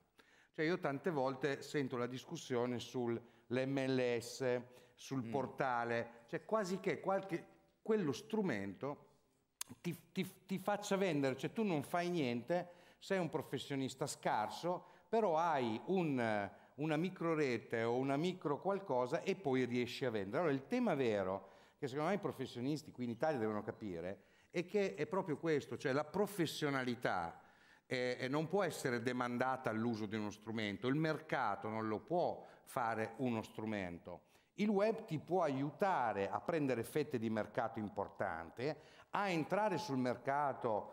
Cioè io tante volte sento la discussione sull'MLS, sul mm. portale, cioè quasi che qualche, quello strumento ti, ti, ti, faccia vendere, cioè tu non fai niente, sei un professionista scarso, però hai un, una micro rete o una micro qualcosa e poi riesci a vendere. Allora il tema vero, che secondo me i professionisti qui in Italia devono capire, è che è proprio questo, cioè la professionalità eh, non può essere demandata all'uso di uno strumento, il mercato non lo può fare uno strumento. Il web ti può aiutare a prendere fette di mercato importante, a entrare sul mercato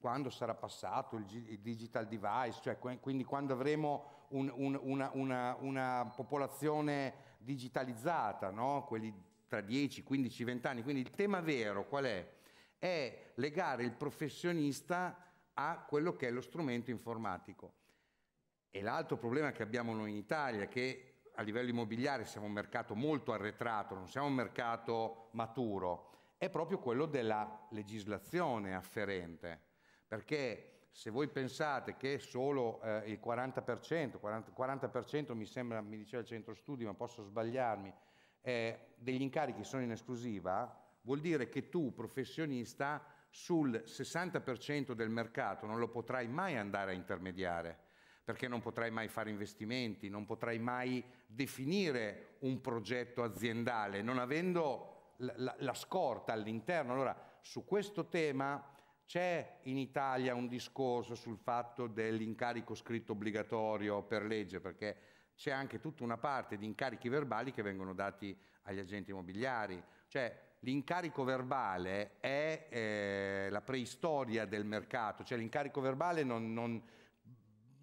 quando sarà passato il digital device, cioè quindi quando avremo un, un, una, una, una, popolazione digitalizzata, no? quelli tra 10, 15, 20 anni. Quindi il tema vero qual è? È legare il professionista a quello che è lo strumento informatico. E l'altro problema che abbiamo noi in Italia, che a livello immobiliare siamo un mercato molto arretrato, non siamo un mercato maturo, è proprio quello della legislazione afferente. Perché se voi pensate che solo eh, il 40%, 40%, 40% mi sembra, mi diceva il centro studi, ma posso sbagliarmi, eh, degli incarichi sono in esclusiva, vuol dire che tu, professionista, sul 60% del mercato non lo potrai mai andare a intermediare perché non potrai mai fare investimenti, non potrai mai definire un progetto aziendale, non avendo la, la, la scorta all'interno. Allora, su questo tema c'è in Italia un discorso sul fatto dell'incarico scritto obbligatorio per legge, perché c'è anche tutta una parte di incarichi verbali che vengono dati agli agenti immobiliari. Cioè, l'incarico verbale è eh, la preistoria del mercato, cioè l'incarico verbale non, non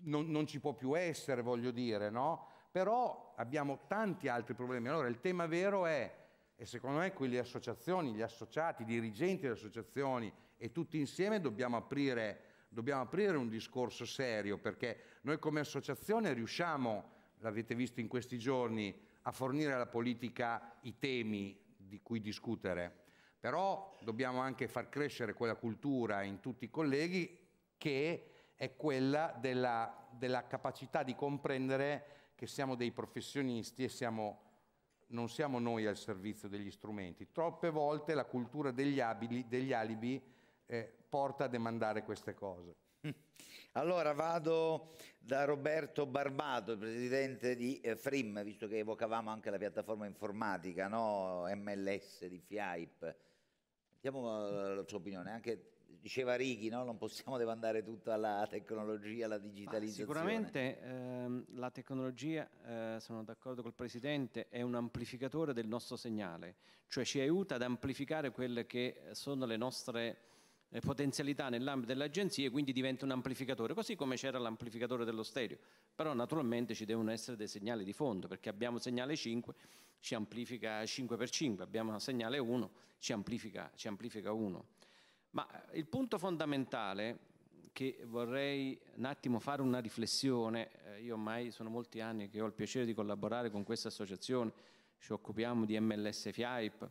non, non ci può più essere, voglio dire, no? Però abbiamo tanti altri problemi. Allora il tema vero è, e secondo me quelle associazioni, gli associati, i dirigenti delle associazioni e tutti insieme dobbiamo aprire, dobbiamo aprire un discorso serio, perché noi come associazione riusciamo, l'avete visto in questi giorni, a fornire alla politica i temi di cui discutere. Però dobbiamo anche far crescere quella cultura in tutti i colleghi che è quella della, della capacità di comprendere che siamo dei professionisti e siamo, non siamo noi al servizio degli strumenti. Troppe volte la cultura degli, abili, degli alibi eh, porta a demandare queste cose. Allora vado da Roberto Barbato, presidente di eh, FRIM, visto che evocavamo anche la piattaforma informatica, no? MLS di FIAIP. Sentiamo eh, la sua opinione, anche diceva Righi, no? non possiamo demandare tutto alla tecnologia, alla digitalizzazione. Ma sicuramente ehm, la tecnologia, eh, sono d'accordo col Presidente, è un amplificatore del nostro segnale, cioè ci aiuta ad amplificare quelle che sono le nostre eh, potenzialità nell'ambito delle agenzie, quindi diventa un amplificatore, così come c'era l'amplificatore dello stereo, però naturalmente ci devono essere dei segnali di fondo, perché abbiamo segnale 5, ci amplifica 5x5, abbiamo segnale 1, ci amplifica, ci amplifica 1. Ma eh, il punto fondamentale che vorrei un attimo fare una riflessione, eh, io ormai sono molti anni che ho il piacere di collaborare con questa associazione, ci occupiamo di MLS FIAIP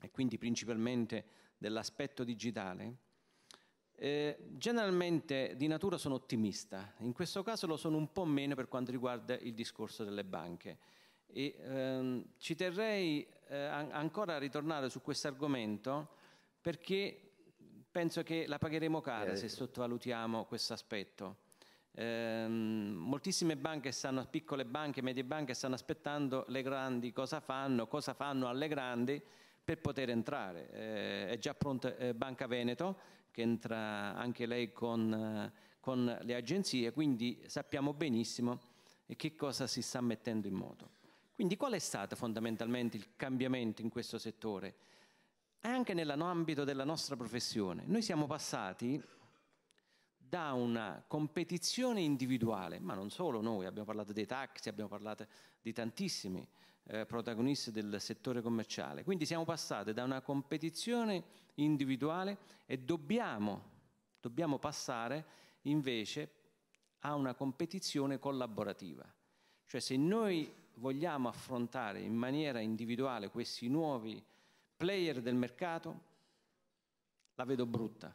e quindi principalmente dell'aspetto digitale, eh, generalmente di natura sono ottimista, in questo caso lo sono un po' meno per quanto riguarda il discorso delle banche. E, ehm, ci terrei eh, ancora a ritornare su questo argomento perché penso che la pagheremo cara eh. se sottovalutiamo questo aspetto. Eh, moltissime banche stanno, piccole banche, medie banche stanno aspettando le grandi cosa fanno, cosa fanno alle grandi per poter entrare. Eh, è già pronta eh, Banca Veneto che entra anche lei con, eh, con le agenzie, quindi sappiamo benissimo che cosa si sta mettendo in moto. Quindi qual è stato fondamentalmente il cambiamento in questo settore? anche nell'ambito della nostra professione. Noi siamo passati da una competizione individuale, ma non solo noi, abbiamo parlato dei taxi, abbiamo parlato di tantissimi eh, protagonisti del settore commerciale, quindi siamo passati da una competizione individuale e dobbiamo, dobbiamo passare invece a una competizione collaborativa. Cioè se noi vogliamo affrontare in maniera individuale questi nuovi player del mercato, la vedo brutta.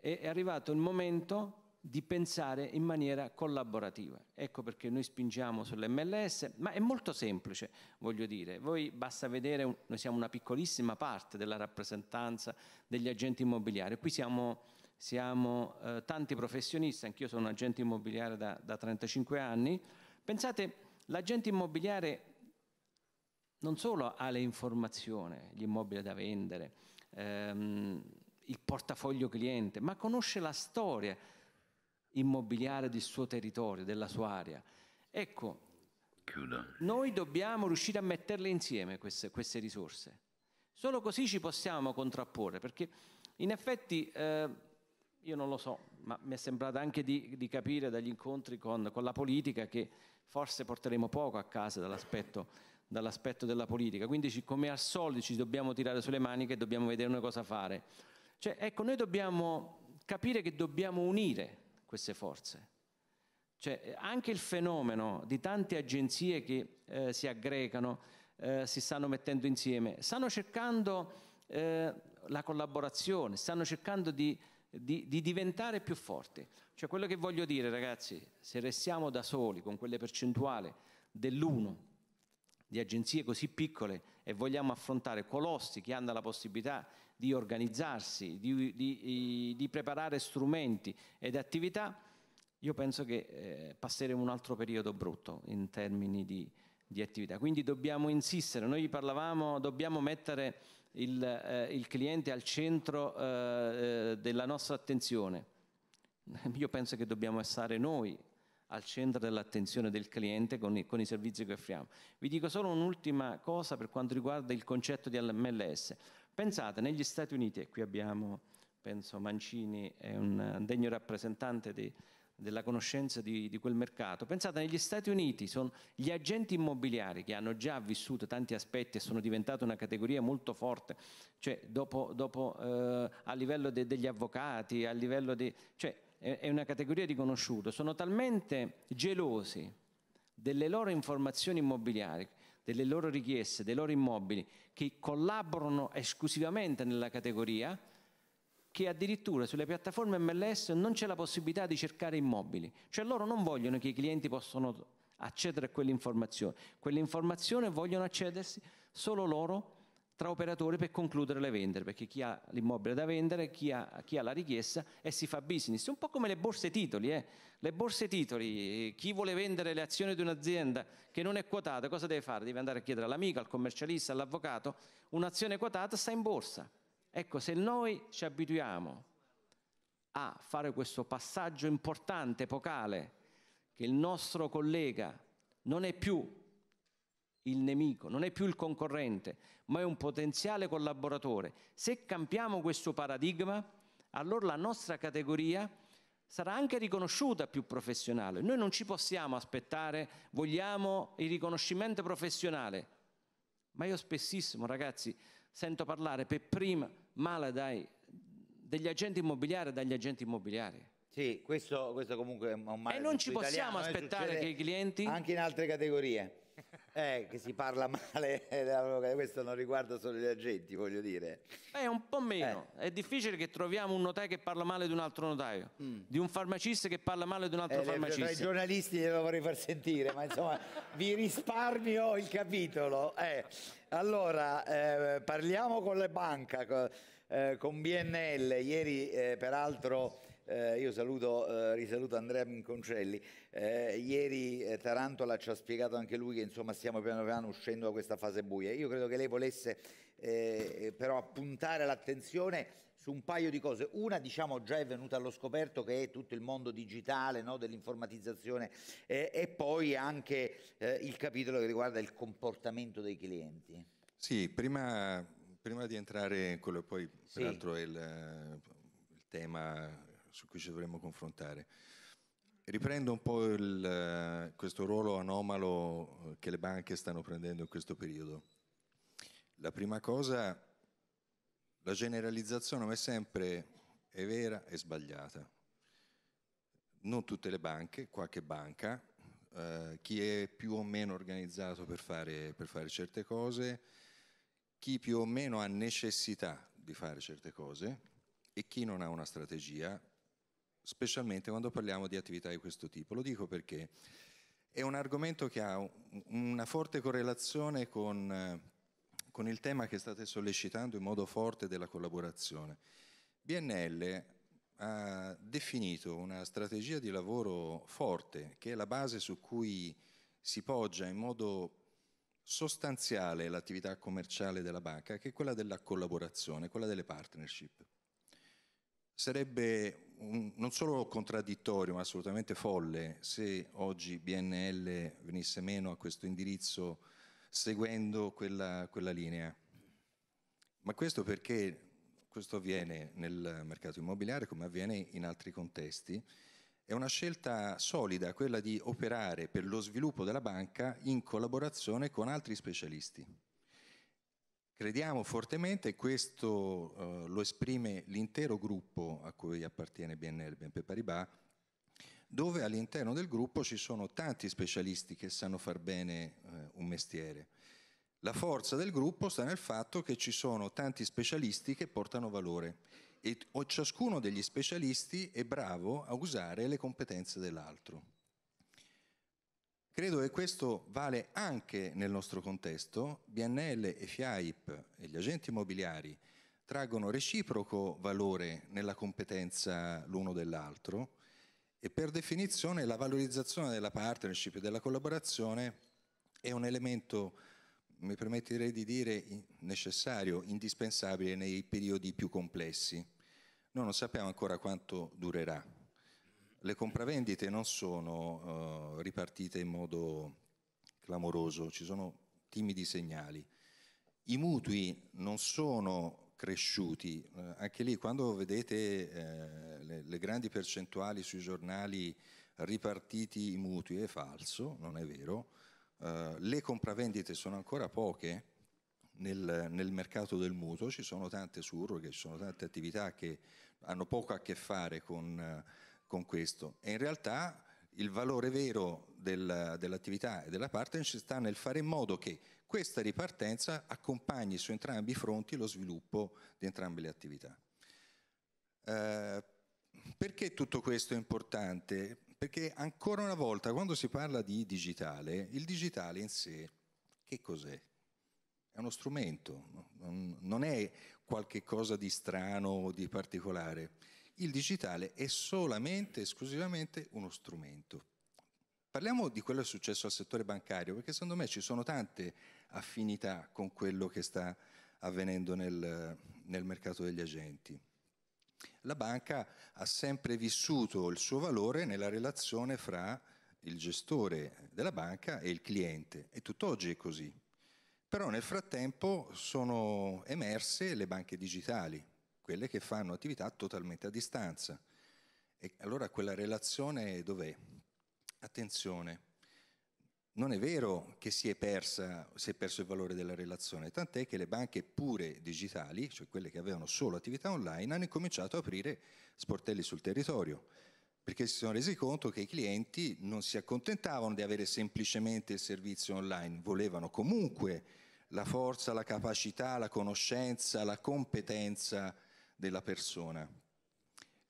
è arrivato il momento di pensare in maniera collaborativa. Ecco perché noi spingiamo sull'MLS, ma è molto semplice, voglio dire. Voi basta vedere, noi siamo una piccolissima parte della rappresentanza degli agenti immobiliari. Qui siamo, siamo eh, tanti professionisti, anch'io sono un agente immobiliare da, da 35 anni. Pensate, l'agente immobiliare non solo ha le informazioni, gli immobili da vendere, ehm, il portafoglio cliente, ma conosce la storia immobiliare del suo territorio, della sua area. Ecco, Chiudo. noi dobbiamo riuscire a metterle insieme queste, queste, risorse. Solo così ci possiamo contrapporre, perché in effetti, eh, io non lo so, ma mi è sembrato anche di, di capire dagli incontri con, con la politica che forse porteremo poco a casa dall'aspetto dall'aspetto della politica. Quindi ci, come al solito ci dobbiamo tirare sulle maniche e dobbiamo vedere una cosa fare. Cioè, ecco, noi dobbiamo capire che dobbiamo unire queste forze. Cioè, anche il fenomeno di tante agenzie che eh, si aggregano, eh, si stanno mettendo insieme, stanno cercando eh, la collaborazione, stanno cercando di, di, di diventare più forti. Cioè, quello che voglio dire, ragazzi, se restiamo da soli con quelle percentuali dell'uno di agenzie così piccole e vogliamo affrontare colossi che hanno la possibilità di organizzarsi, di, di, di preparare strumenti ed attività, io penso che eh, passeremo un altro periodo brutto in termini di, di attività. Quindi dobbiamo insistere, noi parlavamo, dobbiamo mettere il, eh, il cliente al centro eh, eh della nostra attenzione. Io penso che dobbiamo essere noi al centro dell'attenzione del cliente con i, con i, servizi che offriamo. Vi dico solo un'ultima cosa per quanto riguarda il concetto di MLS. Pensate, negli Stati Uniti, e qui abbiamo, penso, Mancini è un degno rappresentante di, della conoscenza di, di, quel mercato. Pensate, negli Stati Uniti sono gli agenti immobiliari che hanno già vissuto tanti aspetti e sono diventati una categoria molto forte, cioè dopo, dopo eh, a livello de, degli avvocati, a livello di... Cioè, è una categoria di conosciuto, sono talmente gelosi delle loro informazioni immobiliari, delle loro richieste, dei loro immobili, che collaborano esclusivamente nella categoria, che addirittura sulle piattaforme MLS non c'è la possibilità di cercare immobili. Cioè loro non vogliono che i clienti possano accedere a quell'informazione. Quell'informazione vogliono accedersi solo loro tra operatori per concludere le vendite, perché chi ha l'immobile da vendere, chi ha, chi ha, la richiesta e si fa business. Un po' come le borse titoli, eh? le borse titoli, chi vuole vendere le azioni di un'azienda che non è quotata, cosa deve fare? Deve andare a chiedere all'amico, al commercialista, all'avvocato, un'azione quotata sta in borsa. Ecco, se noi ci abituiamo a fare questo passaggio importante, epocale, che il nostro collega non è più il nemico, non è più il concorrente, ma è un potenziale collaboratore. Se cambiamo questo paradigma, allora la nostra categoria sarà anche riconosciuta più professionale. Noi non ci possiamo aspettare, vogliamo il riconoscimento professionale, ma io spessissimo, ragazzi, sento parlare per prima male dai, degli agenti immobiliari e dagli agenti immobiliari. Sì, questo, questo comunque è un male. E non ci possiamo italiano, eh, aspettare che i clienti... Anche in altre categorie. eh, che si parla male questo non riguarda solo gli agenti, voglio dire. è eh, un po' meno. Eh. È difficile che troviamo un notaio che parla male di un altro notaio, mm. di un farmacista che parla male di un altro eh, farmacista. Tra i giornalisti glielo vorrei far sentire, ma insomma vi risparmio il capitolo. Eh, allora, eh, parliamo con le banche, eh, con, BNL. Ieri, peraltro eh, io saluto, eh, risaluto Andrea Minconcelli. Eh, ieri eh, Tarantola ci ha spiegato anche lui che insomma stiamo piano piano uscendo da questa fase buia. Io credo che lei volesse eh, eh, però appuntare l'attenzione su un paio di cose. Una diciamo già è venuta allo scoperto che è tutto il mondo digitale, no, dell'informatizzazione e poi anche il capitolo che riguarda il comportamento dei clienti. Sì, prima, prima di entrare in quello, poi sì. peraltro è il, il tema su cui ci dovremmo confrontare. Riprendo un po' il, eh, questo ruolo anomalo eh, che le banche stanno prendendo in questo periodo. La prima cosa, la generalizzazione è sempre è vera e sbagliata. Non tutte le banche, qualche banca, eh, chi è più o meno organizzato per fare, per fare certe cose, chi più o meno ha necessità di fare certe cose e chi non ha una strategia specialmente quando parliamo di attività di questo tipo. Lo dico perché è un argomento che ha una forte correlazione con, eh, con il tema che state sollecitando in modo forte della collaborazione. BNL ha definito una strategia di lavoro forte, che è la base su cui si poggia in modo sostanziale l'attività commerciale della banca, che è quella della collaborazione, quella delle partnership. Sarebbe un, non solo contraddittorio ma assolutamente folle se oggi BNL venisse meno a questo indirizzo seguendo quella, quella linea. Ma questo perché questo avviene nel mercato immobiliare come avviene in altri contesti, è una scelta solida quella di operare per lo sviluppo della banca in collaborazione con altri specialisti. Crediamo fortemente, questo eh, lo esprime l'intero gruppo a cui appartiene BNL BNP Paribas, dove all'interno del gruppo ci sono tanti specialisti che sanno far bene eh, un mestiere. La forza del gruppo sta nel fatto che ci sono tanti specialisti che portano valore e ciascuno degli specialisti è bravo a usare le competenze dell'altro. Credo che questo vale anche nel nostro contesto. BNL e FIAIP e gli agenti immobiliari traggono reciproco valore nella competenza l'uno dell'altro e per definizione la valorizzazione della partnership e della collaborazione è un elemento, mi permetterei di dire, necessario, indispensabile nei periodi più complessi. Noi non sappiamo ancora quanto durerà, le compravendite non sono uh, ripartite in modo clamoroso, ci sono timidi segnali. I mutui non sono cresciuti, uh, anche lì quando vedete uh, le, le, grandi percentuali sui giornali ripartiti i mutui è falso, non è vero, le compravendite sono ancora poche nel, nel mercato del mutuo, ci sono tante surroghe, ci sono tante attività che hanno poco a che fare con con questo. E in realtà il valore vero del, dell'attività e della partnership sta nel fare in modo che questa ripartenza accompagni su entrambi i fronti lo sviluppo di entrambe le attività. Eh, perché tutto questo è importante? Perché ancora una volta quando si parla di digitale, il digitale in sé che cos'è? È uno strumento, non è qualcosa di strano o di particolare il digitale è solamente, esclusivamente uno strumento. Parliamo di quello che è successo al settore bancario, perché secondo me ci sono tante affinità con quello che sta avvenendo nel, nel mercato degli agenti. La banca ha sempre vissuto il suo valore nella relazione fra il gestore della banca e il cliente e tutt'oggi è così. Però nel frattempo sono emerse le banche digitali, quelle che fanno attività totalmente a distanza. E allora quella relazione dov'è? Attenzione, non è vero che si è, persa, si è, perso il valore della relazione, tant'è che le banche pure digitali, cioè quelle che avevano solo attività online, hanno cominciato a aprire sportelli sul territorio, perché si sono resi conto che i clienti non si accontentavano di avere semplicemente il servizio online, volevano comunque la forza, la capacità, la conoscenza, la competenza della persona.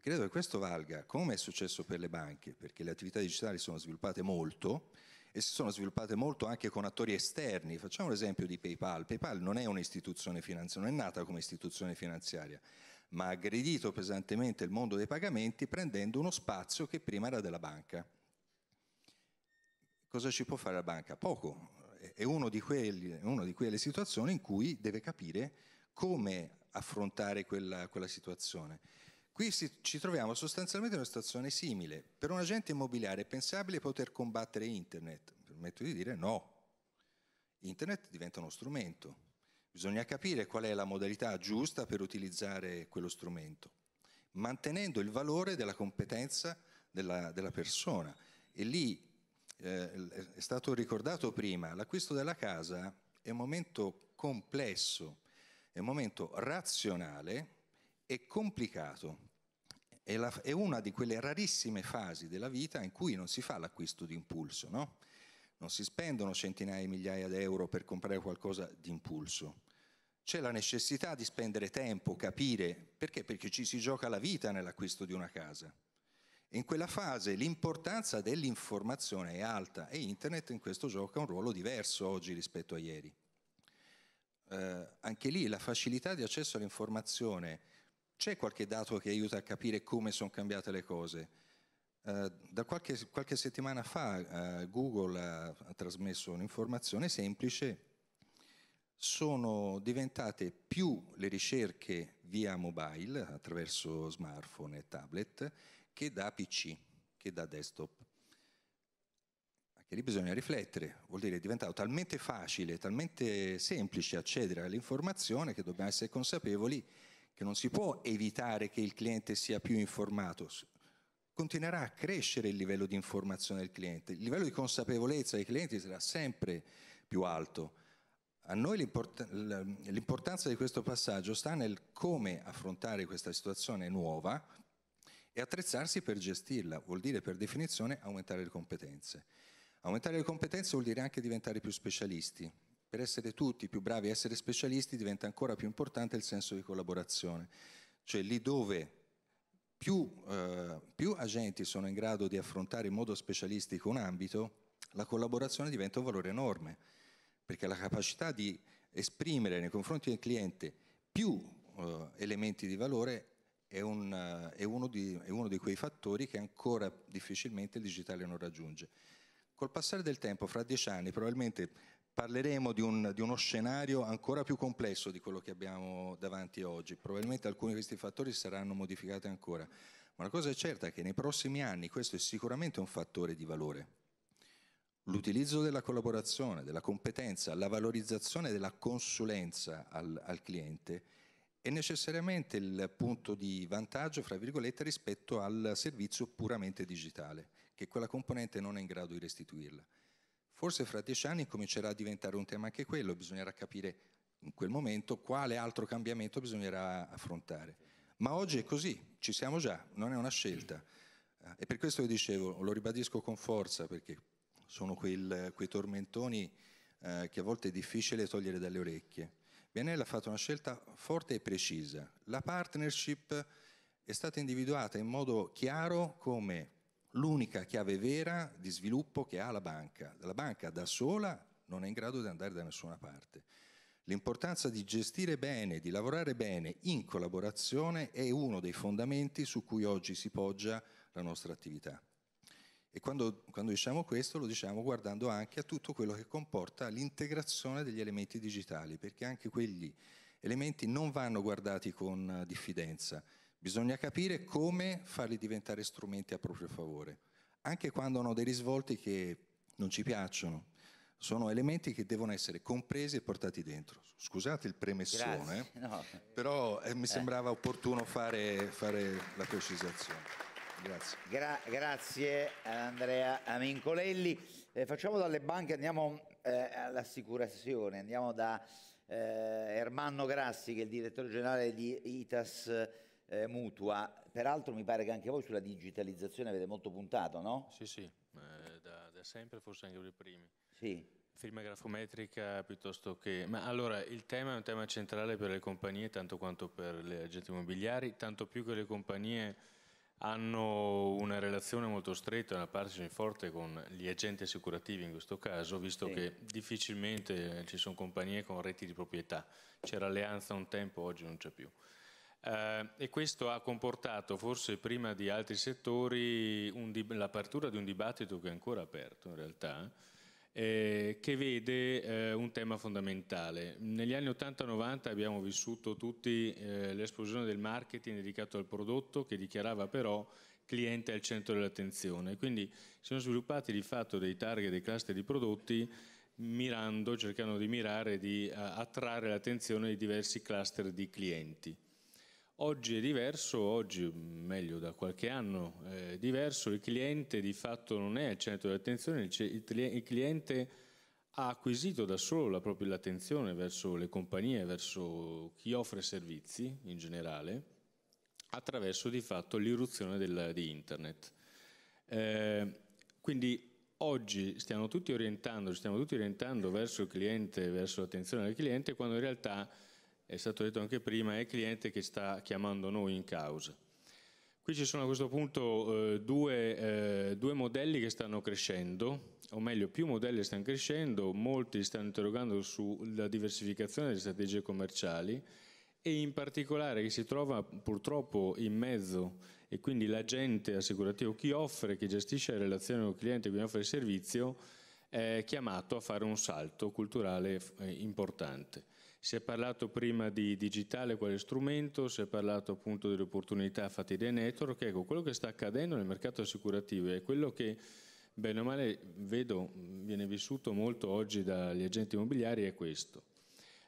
Credo che questo valga, come è successo per le banche, perché le attività digitali sono sviluppate molto e si sono sviluppate molto anche con attori esterni. Facciamo l'esempio di PayPal. PayPal non è un'istituzione finanziaria, non è nata come istituzione finanziaria, ma ha aggredito pesantemente il mondo dei pagamenti prendendo uno spazio che prima era della banca. Cosa ci può fare la banca? Poco. È una di, di quelle situazioni in cui deve capire come affrontare quella, quella situazione. Qui si, ci troviamo sostanzialmente in una situazione simile. Per un agente immobiliare è pensabile poter combattere Internet? Permetto di dire no. Internet diventa uno strumento. Bisogna capire qual è la modalità giusta per utilizzare quello strumento, mantenendo il valore della competenza della, della persona. E lì eh, è stato ricordato prima, l'acquisto della casa è un momento complesso è un momento razionale e complicato. È, la, è, una di quelle rarissime fasi della vita in cui non si fa l'acquisto di impulso, no? Non si spendono centinaia di migliaia di euro per comprare qualcosa di impulso. C'è la necessità di spendere tempo, capire, perché? Perché ci si gioca la vita nell'acquisto di una casa. In quella fase l'importanza dell'informazione è alta e internet in questo gioca un ruolo diverso oggi rispetto a ieri eh, anche lì la facilità di accesso all'informazione, c'è qualche dato che aiuta a capire come sono cambiate le cose. Eh, da qualche, qualche, settimana fa eh, Google ha, ha trasmesso un'informazione semplice, sono diventate più le ricerche via mobile, attraverso smartphone e tablet, che da PC, che da desktop che lì bisogna riflettere, vuol dire è diventato talmente facile, talmente semplice accedere all'informazione che dobbiamo essere consapevoli che non si può evitare che il cliente sia più informato. Continuerà a crescere il livello di informazione del cliente, il livello di consapevolezza dei clienti sarà sempre più alto. A noi l'importanza di questo passaggio sta nel come affrontare questa situazione nuova e attrezzarsi per gestirla, vuol dire per definizione aumentare le competenze. Aumentare le competenze vuol dire anche diventare più specialisti. Per essere tutti più bravi a essere specialisti diventa ancora più importante il senso di collaborazione. Cioè lì dove più, eh, più agenti sono in grado di affrontare in modo specialistico un ambito, la collaborazione diventa un valore enorme, perché la capacità di esprimere nei confronti del cliente più eh, elementi di valore è, un, eh, è, uno di, è uno di quei fattori che ancora difficilmente il digitale non raggiunge. Col passare del tempo, fra dieci anni, probabilmente parleremo di, un, di, uno scenario ancora più complesso di quello che abbiamo davanti oggi. Probabilmente alcuni di questi fattori saranno modificati ancora. Ma la cosa è certa è che nei prossimi anni questo è sicuramente un fattore di valore. L'utilizzo della collaborazione, della competenza, la valorizzazione della consulenza al, al cliente è necessariamente il punto di vantaggio, fra virgolette, rispetto al servizio puramente digitale che quella componente non è in grado di restituirla. Forse fra dieci anni comincerà a diventare un tema anche quello, bisognerà capire in quel momento quale altro cambiamento bisognerà affrontare. Ma oggi è così, ci siamo già, non è una scelta. Eh, e per questo vi dicevo, lo ribadisco con forza, perché sono quel, quei tormentoni eh, che a volte è difficile togliere dalle orecchie. Bianella ha fatto una scelta forte e precisa. La partnership è stata individuata in modo chiaro come l'unica chiave vera di sviluppo che ha la banca. La banca da sola non è in grado di andare da nessuna parte. L'importanza di gestire bene, di lavorare bene in collaborazione è uno dei fondamenti su cui oggi si poggia la nostra attività. E quando, quando diciamo questo lo diciamo guardando anche a tutto quello che comporta l'integrazione degli elementi digitali, perché anche quegli elementi non vanno guardati con diffidenza, Bisogna capire come farli diventare strumenti a proprio favore, anche quando hanno dei risvolti che non ci piacciono. Sono elementi che devono essere compresi e portati dentro. Scusate il premessone, no. però eh, mi eh. sembrava opportuno fare, fare la precisazione. Grazie. Gra grazie Andrea Amincolelli. Eh, facciamo dalle banche, andiamo eh, all'assicurazione, andiamo da eh, Ermanno Grassi che è il direttore generale di ITAS eh, mutua. Peraltro mi pare che anche voi sulla digitalizzazione avete molto puntato, no? Sì, sì, eh, da, da, sempre, forse anche per i primi. Sì. Firma grafometrica piuttosto che... Ma allora, il tema è un tema centrale per le compagnie, tanto quanto per le agenti immobiliari, tanto più che le compagnie hanno una relazione molto stretta, una partnership forte con gli agenti assicurativi in questo caso, visto sì. che difficilmente ci sono compagnie con reti di proprietà. C'era alleanza un tempo, oggi non c'è più. Eh, e questo ha comportato, forse prima di altri settori, l'apertura di un dibattito che è ancora aperto in realtà, eh, che vede eh, un tema fondamentale. Negli anni 80-90 abbiamo vissuto tutti eh, l'esplosione del marketing dedicato al prodotto che dichiarava però cliente al centro dell'attenzione. Quindi si sono sviluppati di fatto dei target, dei cluster di prodotti mirando, cercando di mirare, di eh, attrarre l'attenzione di diversi cluster di clienti. Oggi è diverso, oggi mm, meglio da qualche anno è diverso, il cliente di fatto non è al centro dell'attenzione, il cliente ha acquisito da solo la propria attenzione verso le compagnie, verso chi offre servizi in generale, attraverso di fatto l'irruzione del, di internet. Eh, quindi oggi stiamo tutti orientando, stiamo tutti orientando verso il cliente, verso l'attenzione del cliente, quando in realtà è stato detto anche prima, è il cliente che sta chiamando noi in causa. Qui ci sono a questo punto eh, due, eh, due, modelli che stanno crescendo, o meglio più modelli stanno crescendo, molti stanno interrogando sulla diversificazione delle strategie commerciali e in particolare che si trova purtroppo in mezzo e quindi l'agente assicurativo, chi offre, chi gestisce la relazione con il cliente, chi offre il servizio, è chiamato a fare un salto culturale eh, importante. Si è parlato prima di digitale quale strumento, si è parlato appunto delle opportunità fatte dai network. Ecco, quello che sta accadendo nel mercato assicurativo è quello che bene o male vedo viene vissuto molto oggi dagli agenti immobiliari è questo.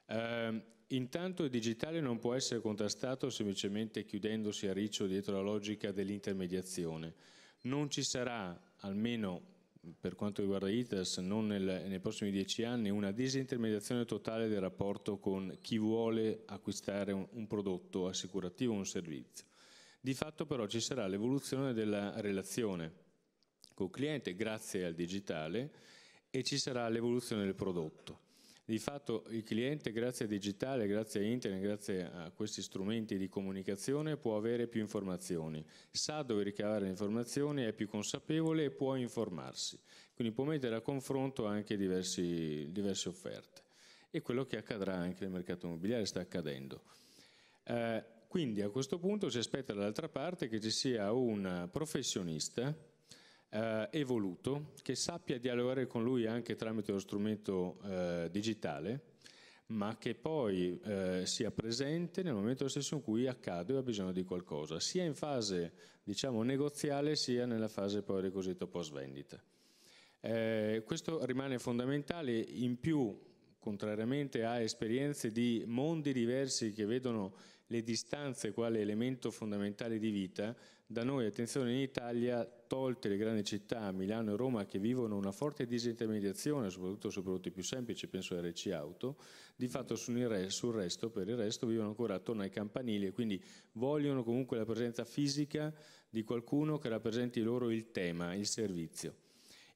Eh, intanto il digitale non può essere contrastato semplicemente chiudendosi a riccio dietro la logica dell'intermediazione. Non ci sarà, almeno per quanto riguarda ITAS, non nel, nei prossimi dieci anni, una disintermediazione totale del rapporto con chi vuole acquistare un, un prodotto assicurativo o un servizio. Di fatto però ci sarà l'evoluzione della relazione col cliente grazie al digitale e ci sarà l'evoluzione del prodotto. Di fatto il cliente grazie a digitale, grazie a internet, grazie a questi strumenti di comunicazione può avere più informazioni, sa dove ricavare le informazioni, è più consapevole e può informarsi, quindi può mettere a confronto anche diversi, diverse offerte. E quello che accadrà anche nel mercato immobiliare sta accadendo. Eh, quindi a questo punto si aspetta dall'altra parte che ci sia un professionista eh, evoluto, che sappia dialogare con lui anche tramite lo strumento eh, digitale, ma che poi eh, sia presente nel momento stesso in cui accade o ha bisogno di qualcosa, sia in fase diciamo, negoziale sia nella fase poi cosiddetta post vendita. Eh, questo rimane fondamentale, in più contrariamente a esperienze di mondi diversi che vedono le distanze quale elemento fondamentale di vita, da noi, attenzione, in Italia tolte le grandi città, Milano e Roma, che vivono una forte disintermediazione, soprattutto sui prodotti più semplici, penso a RC Auto, di fatto sul resto, per il resto, vivono ancora attorno ai campanili e quindi vogliono comunque la presenza fisica di qualcuno che rappresenti loro il tema, il servizio.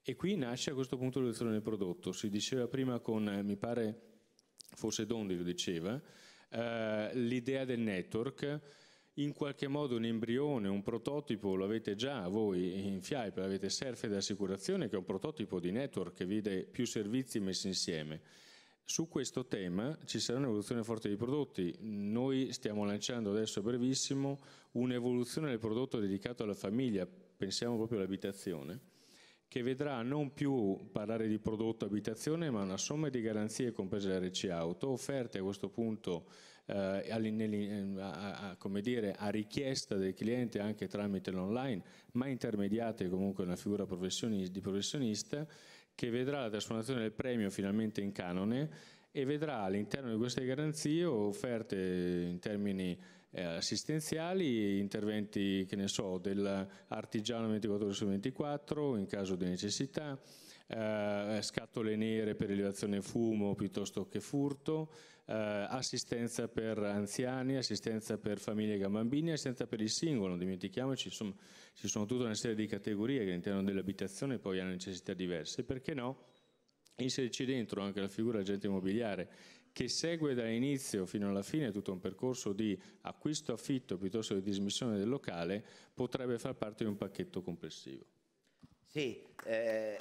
E qui nasce a questo punto l'evoluzione del prodotto. Si diceva prima con, eh, mi pare, forse Dondi lo diceva, eh, l'idea del network, in qualche modo un embrione, un prototipo, lo avete già voi in FIAIP, l'avete Surfed Assicurazione, che è un prototipo di network che vede più servizi messi insieme. Su questo tema ci sarà un'evoluzione forte dei prodotti. Noi stiamo lanciando adesso a brevissimo un'evoluzione del prodotto dedicato alla famiglia, pensiamo proprio all'abitazione, che vedrà non più parlare di prodotto abitazione ma una somma di garanzie comprese RC auto offerte a questo punto eh, ehm, a, a, a, dire, a, richiesta del cliente anche tramite l'online, ma intermediate comunque una figura professionista, di professionista che vedrà la trasformazione del premio finalmente in canone e vedrà all'interno di queste garanzie offerte in termini eh, assistenziali, interventi che ne so, dell'artigiano 24 ore su 24 in caso di necessità, eh, scatole nere per elevazione fumo piuttosto che furto, eh, assistenza per anziani, assistenza per famiglie con bambini, assistenza per il singolo, non dimentichiamoci, insomma, ci sono tutta una serie di categorie che all'interno dell'abitazione poi hanno necessità diverse, perché no? Inserirci dentro anche la figura agente immobiliare che segue dall'inizio fino alla fine tutto un percorso di acquisto, affitto piuttosto che dismissione del locale, potrebbe far parte di un pacchetto complessivo. Sì, eh,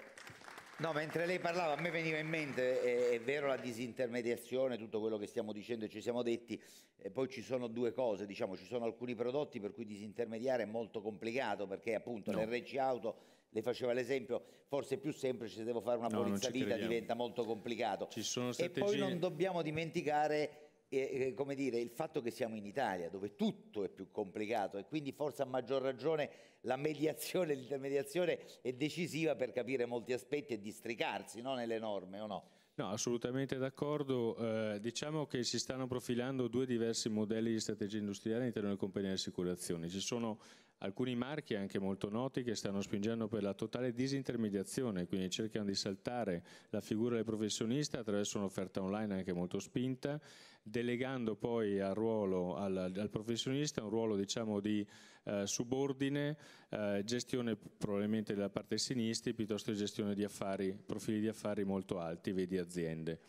No, mentre lei parlava a me veniva in mente, è, è, vero la disintermediazione, tutto quello che stiamo dicendo e ci siamo detti, e poi ci sono due cose, diciamo, ci sono alcuni prodotti per cui disintermediare è molto complicato perché appunto no. l'RC Auto le faceva l'esempio, forse è più semplice se devo fare una no, polizza vita diventa molto complicato. e poi non dobbiamo dimenticare e, come dire, il fatto che siamo in Italia, dove tutto è più complicato e quindi forse a maggior ragione la mediazione, l'intermediazione è decisiva per capire molti aspetti e districarsi no, nelle norme o no? No, assolutamente d'accordo. Eh, diciamo che si stanno profilando due diversi modelli di strategia industriale all'interno delle compagnie di assicurazione. Ci sono alcuni marchi anche molto noti che stanno spingendo per la totale disintermediazione, quindi cercano di saltare la figura del professionista attraverso un'offerta online anche molto spinta, delegando poi al, ruolo, al, al professionista un ruolo diciamo, di eh, subordine, eh, gestione probabilmente della parte sinistra piuttosto che gestione di affari, profili di affari molto alti, vedi aziende.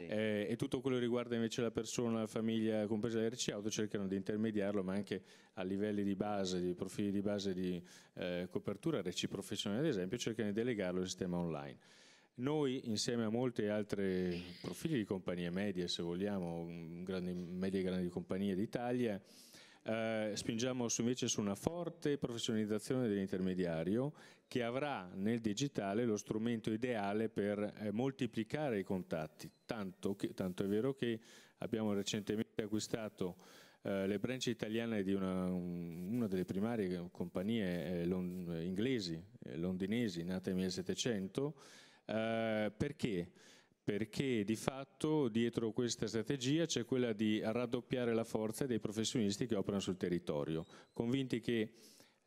Eh, e tutto quello che riguarda invece la persona, la famiglia, compresa la RC Auto, cercano di intermediarlo, ma anche a livelli di base, di profili di base di eh, copertura RC professionale, ad esempio, cercano di delegarlo al sistema online. Noi, insieme a molti altri profili di compagnie medie, se vogliamo, mm, grandi, medie e grandi compagnie d'Italia, eh, spingiamo su invece su una forte professionalizzazione dell'intermediario che avrà nel digitale lo strumento ideale per eh, moltiplicare i contatti, tanto, che, tanto, è vero che abbiamo recentemente acquistato eh, le branche italiane di una, una delle primarie compagnie eh, lon, inglesi, eh, londinesi, nate nel 1700, eh, perché? perché di fatto dietro questa strategia c'è quella di raddoppiare la forza dei professionisti che operano sul territorio, convinti che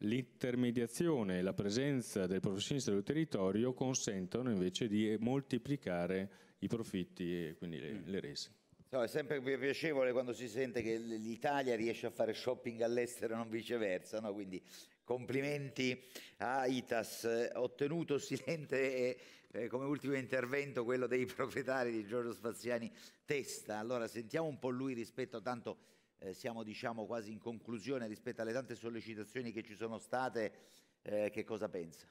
L'intermediazione e la presenza del professionista del territorio consentono invece di moltiplicare i profitti e quindi le, mm. le rese. No, è sempre piacevole quando si sente che l'Italia riesce a fare shopping all'estero e non viceversa, no? quindi complimenti a Itas, ottenuto silente eh, come ultimo intervento quello dei proprietari di Giorgio Spaziani Testa. Allora sentiamo un po' lui rispetto a tanto eh, siamo diciamo quasi in conclusione rispetto alle tante sollecitazioni che ci sono state, eh, che cosa pensa?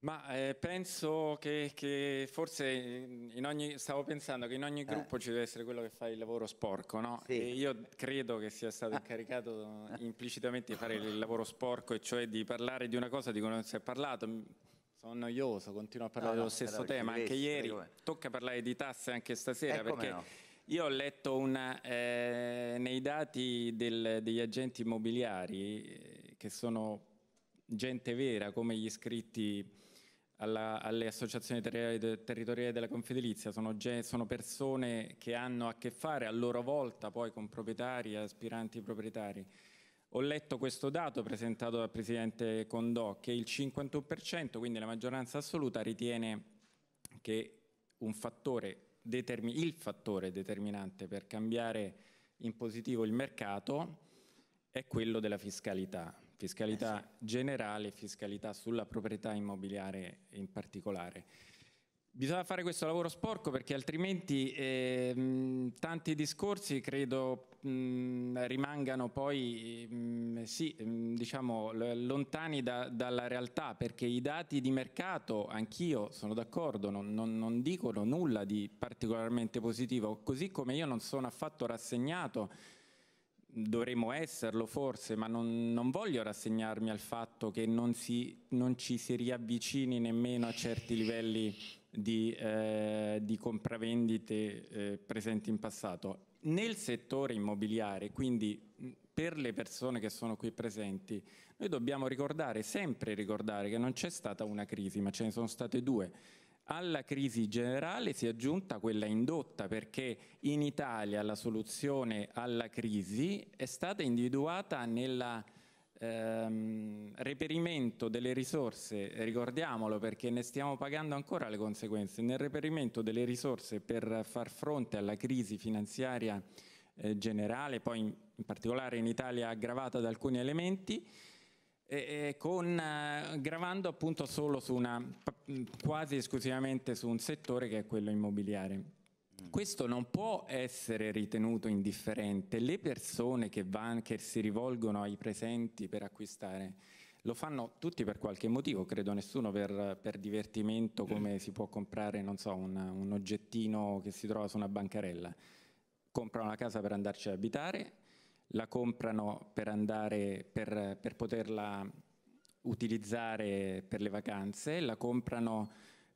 Ma eh, penso che, che forse ogni, stavo pensando che in ogni eh. gruppo eh. ci deve essere quello che fa il lavoro sporco, no? Sì. E io credo che sia stato incaricato implicitamente di fare il lavoro sporco, e cioè di parlare di una cosa di cui non si è parlato. Sono noioso, continuo a parlare no, dello no, stesso tema. Anche ieri tocca parlare di tasse anche stasera, eh, perché io ho letto una, eh, nei dati del, degli agenti immobiliari, eh, che sono gente vera, come gli iscritti alla, alle associazioni ter territoriali della Confedilizia, sono, sono, persone che hanno a che fare a loro volta poi con proprietari, aspiranti proprietari. Ho letto questo dato presentato dal Presidente Condò, che il 51%, quindi la maggioranza assoluta, ritiene che un fattore il fattore determinante per cambiare in positivo il mercato è quello della fiscalità, fiscalità eh generale fiscalità sulla proprietà immobiliare in particolare. Bisogna fare questo lavoro sporco perché altrimenti eh, tanti discorsi credo mh, rimangano poi mh, sì, mh, diciamo, lontani da, dalla realtà perché i dati di mercato, anch'io sono d'accordo, non, non, non dicono nulla di particolarmente positivo, così come io non sono affatto rassegnato dovremmo esserlo forse, ma non, non, voglio rassegnarmi al fatto che non, si, non ci si riavvicini nemmeno a certi livelli di, eh, di compravendite eh, presenti in passato. Nel settore immobiliare, quindi per le persone che sono qui presenti, noi dobbiamo ricordare, sempre ricordare, che non c'è stata una crisi, ma ce ne sono state due. Alla crisi generale si è aggiunta quella indotta perché in Italia la soluzione alla crisi è stata individuata nella ehm, reperimento delle risorse, ricordiamolo perché ne stiamo pagando ancora le conseguenze, nel reperimento delle risorse per far fronte alla crisi finanziaria eh, generale, poi in, in, particolare in Italia aggravata da alcuni elementi, eh, con, eh, gravando appunto solo su una, quasi esclusivamente su un settore che è quello immobiliare. Mm. Questo non può essere ritenuto indifferente. Le persone che, van, che si rivolgono ai presenti per acquistare lo fanno tutti per qualche motivo, credo nessuno per, per divertimento eh. come si può comprare, non so, un, un oggettino che si trova su una bancarella. Comprano la casa per andarci ad abitare, la comprano per, andare, per, per poterla utilizzare per le vacanze, la comprano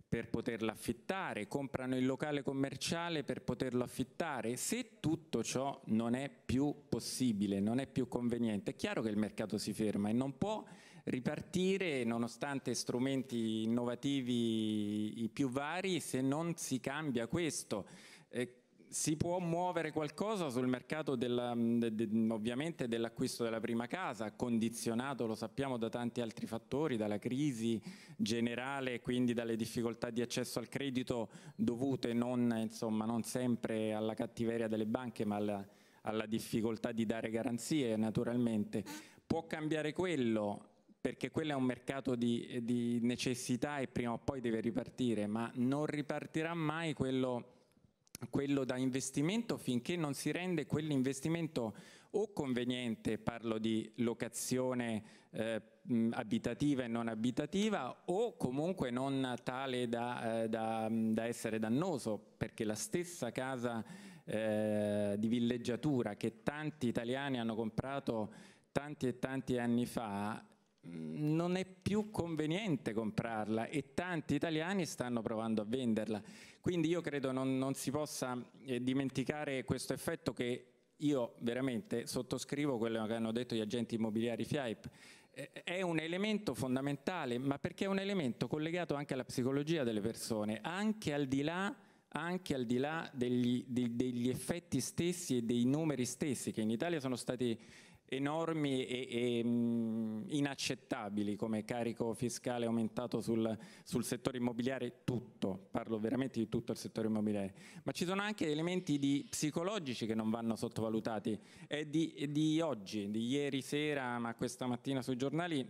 per poterla affittare, comprano il locale commerciale per poterlo affittare. Se tutto ciò non è più possibile, non è più conveniente, è chiaro che il mercato si ferma e non può ripartire nonostante strumenti innovativi i più vari se non si cambia questo. Eh, si può muovere qualcosa sul mercato della, de, de, ovviamente dell'acquisto della prima casa, condizionato, lo sappiamo, da tanti altri fattori, dalla crisi generale, e quindi dalle difficoltà di accesso al credito dovute non, insomma, non sempre alla cattiveria delle banche, ma alla, alla difficoltà di dare garanzie naturalmente. Può cambiare quello? perché quello è un mercato di, di necessità e prima o poi deve ripartire, ma non ripartirà mai quello quello da investimento finché non si rende quell'investimento o conveniente, parlo di locazione eh, abitativa e non abitativa, o comunque non tale da, eh, da, da essere dannoso, perché la stessa casa eh, di villeggiatura che tanti italiani hanno comprato tanti e tanti anni fa non è più conveniente comprarla e tanti italiani stanno provando a venderla. Quindi io credo non, non si possa eh, dimenticare questo effetto che io veramente sottoscrivo quello che hanno detto gli agenti immobiliari FIAIP, eh, è un elemento fondamentale, ma perché è un elemento collegato anche alla psicologia delle persone, anche al di là, al di là degli, degli effetti stessi e dei numeri stessi, che in Italia sono stati enormi e, e mh, mm, inaccettabili come carico fiscale aumentato sul, sul, settore immobiliare tutto, parlo veramente di tutto il settore immobiliare, ma ci sono anche elementi di, psicologici che non vanno sottovalutati. È di, di oggi, di ieri sera, ma questa mattina sui giornali,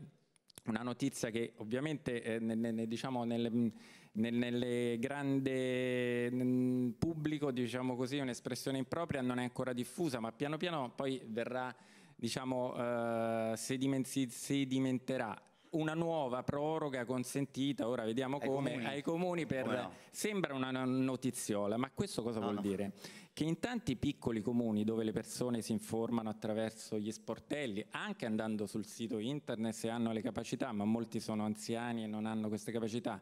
una notizia che ovviamente eh, ne, ne, diciamo nelle, mm, nel, nelle grande mm, pubblico, diciamo così, un'espressione impropria non è ancora diffusa, ma piano piano poi verrà diciamo, eh, sediment sedimenterà una nuova proroga consentita, ora vediamo ai come, comuni. ai comuni per... No? Sembra una notiziola, ma questo cosa no, vuol no. dire? Che in tanti piccoli comuni dove le persone si informano attraverso gli sportelli, anche andando sul sito internet se hanno le capacità, ma molti sono anziani e non hanno queste capacità,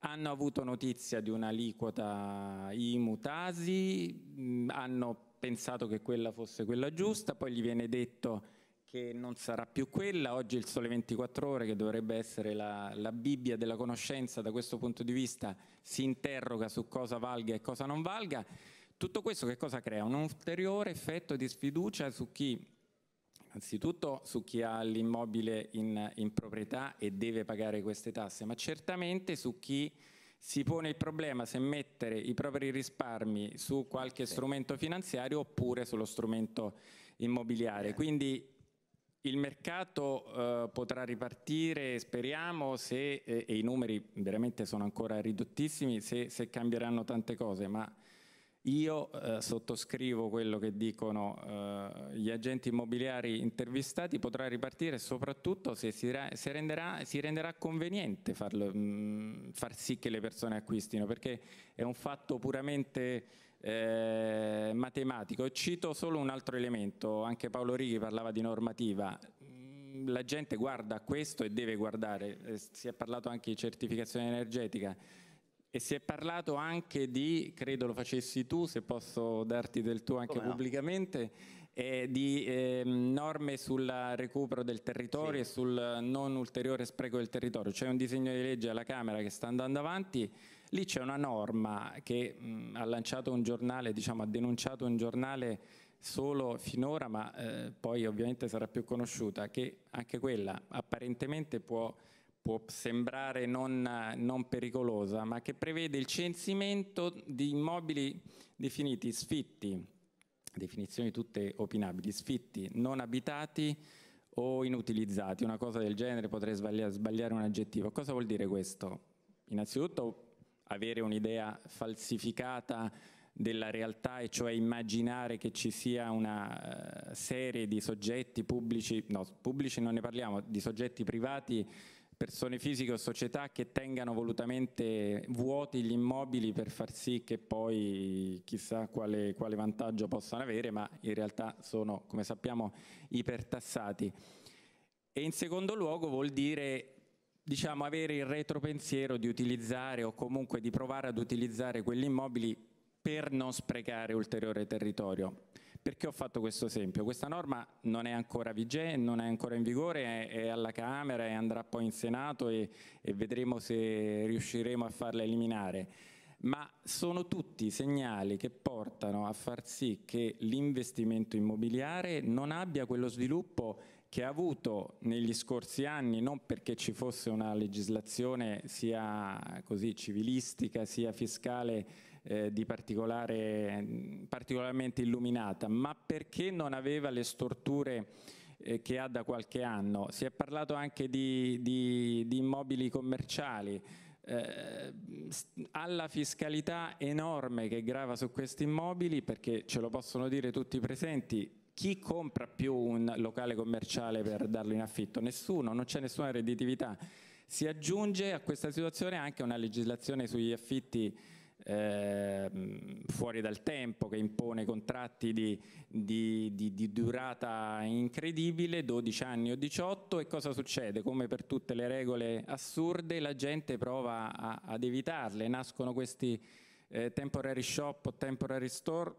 hanno avuto notizia di un'aliquota IMU-TASI, hanno pensato che quella fosse quella giusta, poi gli viene detto che non sarà più quella, oggi il Sole 24 ore che dovrebbe essere la, la Bibbia della conoscenza da questo punto di vista si interroga su cosa valga e cosa non valga, tutto questo che cosa crea? Un ulteriore effetto di sfiducia su chi anzitutto su chi ha l'immobile in, in, proprietà e deve pagare queste tasse, ma certamente su chi si pone il problema se mettere i propri risparmi su qualche sì. strumento finanziario oppure sullo strumento immobiliare. Quindi il mercato eh, potrà ripartire, speriamo, se, eh, e i numeri veramente sono ancora ridottissimi, se, se cambieranno tante cose, ma io eh, sottoscrivo quello che dicono eh, gli agenti immobiliari intervistati, potrà ripartire soprattutto se si, se renderà, si renderà, conveniente farlo, mh, mm, far sì che le persone acquistino, perché è un fatto puramente eh, matematico. Cito solo un altro elemento, anche Paolo Righi parlava di normativa. Mm, la gente guarda questo e deve guardare, eh, si è parlato anche di certificazione energetica e si è parlato anche di, credo lo facessi tu, se posso darti del tuo anche Come pubblicamente, no? Eh, di eh, norme sul recupero del territorio sì. e sul non ulteriore spreco del territorio. C'è un disegno di legge alla Camera che sta andando avanti, lì c'è una norma che mh, mm, ha lanciato un giornale, diciamo ha denunciato un giornale solo finora, ma eh, poi ovviamente sarà più conosciuta, che anche quella apparentemente può può sembrare non, non, pericolosa, ma che prevede il censimento di immobili definiti sfitti, definizioni tutte opinabili, sfitti, non abitati o inutilizzati, una cosa del genere, potrei sbagliare un aggettivo. Cosa vuol dire questo? Innanzitutto avere un'idea falsificata della realtà e cioè immaginare che ci sia una eh, serie di soggetti pubblici, no, pubblici non ne parliamo, di soggetti privati persone fisiche o società che tengano volutamente vuoti gli immobili per far sì che poi chissà quale, quale vantaggio possano avere, ma in realtà sono, come sappiamo, ipertassati. E in secondo luogo vuol dire diciamo, avere il retropensiero di utilizzare o comunque di provare ad utilizzare quegli immobili per non sprecare ulteriore territorio. Perché ho fatto questo esempio? Questa norma non è ancora vigente, non è ancora in vigore, è, è alla Camera e andrà poi in Senato e, e vedremo se riusciremo a farla eliminare. Ma sono tutti segnali che portano a far sì che l'investimento immobiliare non abbia quello sviluppo che ha avuto negli scorsi anni, non perché ci fosse una legislazione sia così civilistica, sia fiscale eh, mm, particolarmente illuminata, ma perché non aveva le storture eh, che ha da qualche anno. Si è parlato anche di, di, di immobili commerciali, eh, alla fiscalità enorme che grava su questi immobili, perché ce lo possono dire tutti i presenti, chi compra più un locale commerciale per darlo in affitto? Nessuno, non c'è nessuna redditività. Si aggiunge a questa situazione anche una legislazione sugli affitti eh, fuori dal tempo, che impone contratti di, di, di, di, durata incredibile, 12 anni o 18, e cosa succede? Come per tutte le regole assurde, la gente prova a, ad evitarle, nascono questi eh, temporary shop o temporary store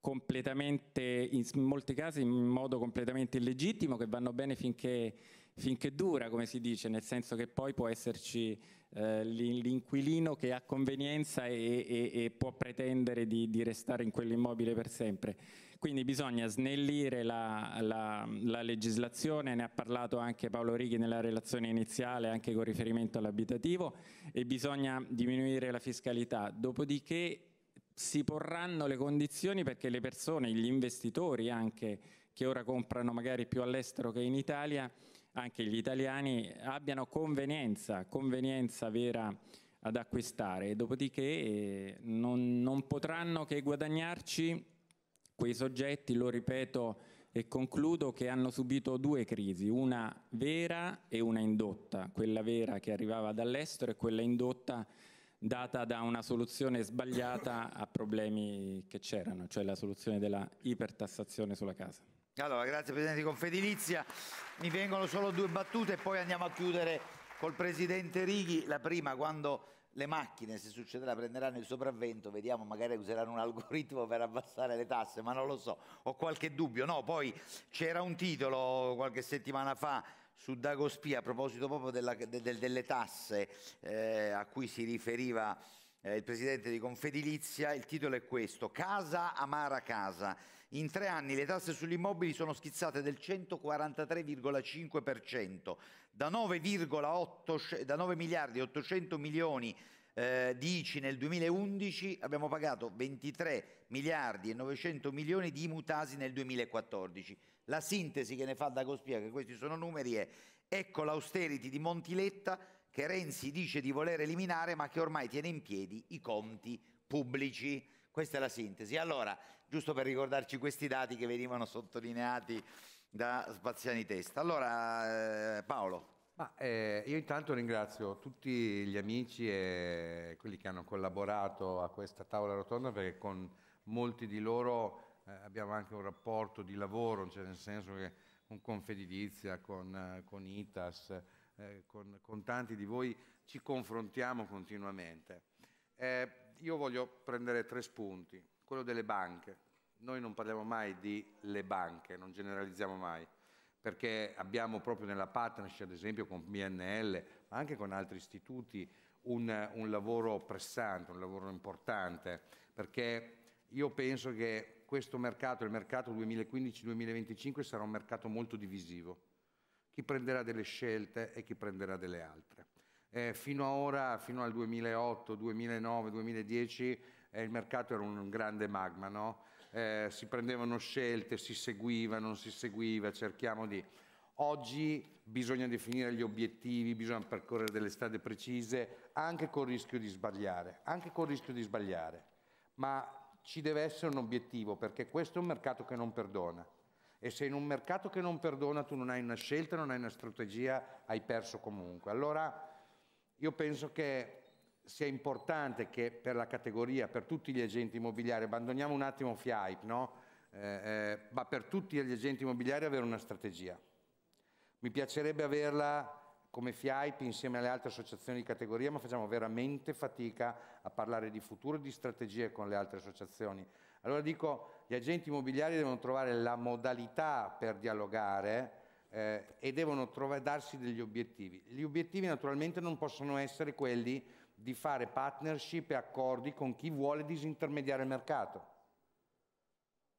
completamente, in molti casi in modo completamente illegittimo, che vanno bene finché, finché dura, come si dice, nel senso che poi può esserci eh, l'inquilino che ha convenienza e, e, e può pretendere di, di restare in quell'immobile per sempre. Quindi bisogna snellire la, la, la, legislazione, ne ha parlato anche Paolo Righi nella relazione iniziale, anche con riferimento all'abitativo, e bisogna diminuire la fiscalità. Dopodiché si porranno le condizioni perché le persone, gli investitori anche, che ora comprano magari più all'estero che in Italia, anche gli italiani abbiano convenienza, convenienza vera ad acquistare, dopodiché eh, non, non potranno che guadagnarci quei soggetti, lo ripeto e concludo, che hanno subito due crisi, una vera e una indotta, quella vera che arrivava dall'estero e quella indotta data da una soluzione sbagliata a problemi che c'erano, cioè la soluzione della ipertassazione sulla casa. Allora, grazie Presidente di Confedilizia. Mi vengono solo due battute e poi andiamo a chiudere col Presidente Righi. La prima, quando le macchine, se succederà, prenderanno il sopravvento, vediamo, magari useranno un algoritmo per abbassare le tasse, ma non lo so, ho qualche dubbio. No, poi c'era un titolo qualche settimana fa su Dagospia a proposito proprio della, de, de, delle tasse eh, a cui si riferiva eh, il Presidente di Confedilizia. Il titolo è questo, Casa Amara Casa in tre anni le tasse sugli immobili sono schizzate del 143,5%, da 9,8 da 9 miliardi e 800 milioni eh, di ICI nel 2011 abbiamo pagato 23 miliardi e 900 milioni di mutasi nel 2014. La sintesi che ne fa da Cospia, che questi sono numeri, è ecco l'austerity di Montiletta che Renzi dice di voler eliminare ma che ormai tiene in piedi i conti pubblici. Questa è la sintesi. Allora, giusto per ricordarci questi dati che venivano sottolineati da Spaziani Testa. Allora, eh, Paolo. Ma, eh, io intanto ringrazio tutti gli amici e quelli che hanno collaborato a questa tavola rotonda perché con molti di loro eh, abbiamo anche un rapporto di lavoro, cioè nel senso che con Confedilizia, con, eh, con Itas, eh, con, con, tanti di voi ci confrontiamo continuamente. io voglio prendere tre spunti quello delle banche. Noi non parliamo mai di le banche, non generalizziamo mai, perché abbiamo proprio nella partnership, ad esempio, con BNL, ma anche con altri istituti, un, un lavoro pressante, un lavoro importante, perché io penso che questo mercato, il mercato 2015-2025, sarà un mercato molto divisivo. Chi prenderà delle scelte e chi prenderà delle altre. Eh, fino ad ora, fino al 2008, 2009, 2010, eh, il mercato era un grande magma, no? eh, si prendevano scelte, si seguiva, non si seguiva, cerchiamo di... Oggi bisogna definire gli obiettivi, bisogna percorrere delle strade precise, anche col rischio di sbagliare, anche col rischio di sbagliare, ma ci deve essere un obiettivo perché questo è un mercato che non perdona e se in un mercato che non perdona tu non hai una scelta, non hai una strategia, hai perso comunque. Allora io penso che sia importante che per la categoria, per tutti gli agenti immobiliari, abbandoniamo un attimo FIAIP, no? eh, eh, ma per tutti gli agenti immobiliari avere una strategia. Mi piacerebbe averla come FIAIP insieme alle altre associazioni di categoria, ma facciamo veramente fatica a parlare di futuro e di strategie con le altre associazioni. Allora dico, gli agenti immobiliari devono trovare la modalità per dialogare eh, e devono darsi degli obiettivi. Gli obiettivi naturalmente non possono essere quelli di fare partnership e accordi con chi vuole disintermediare il mercato.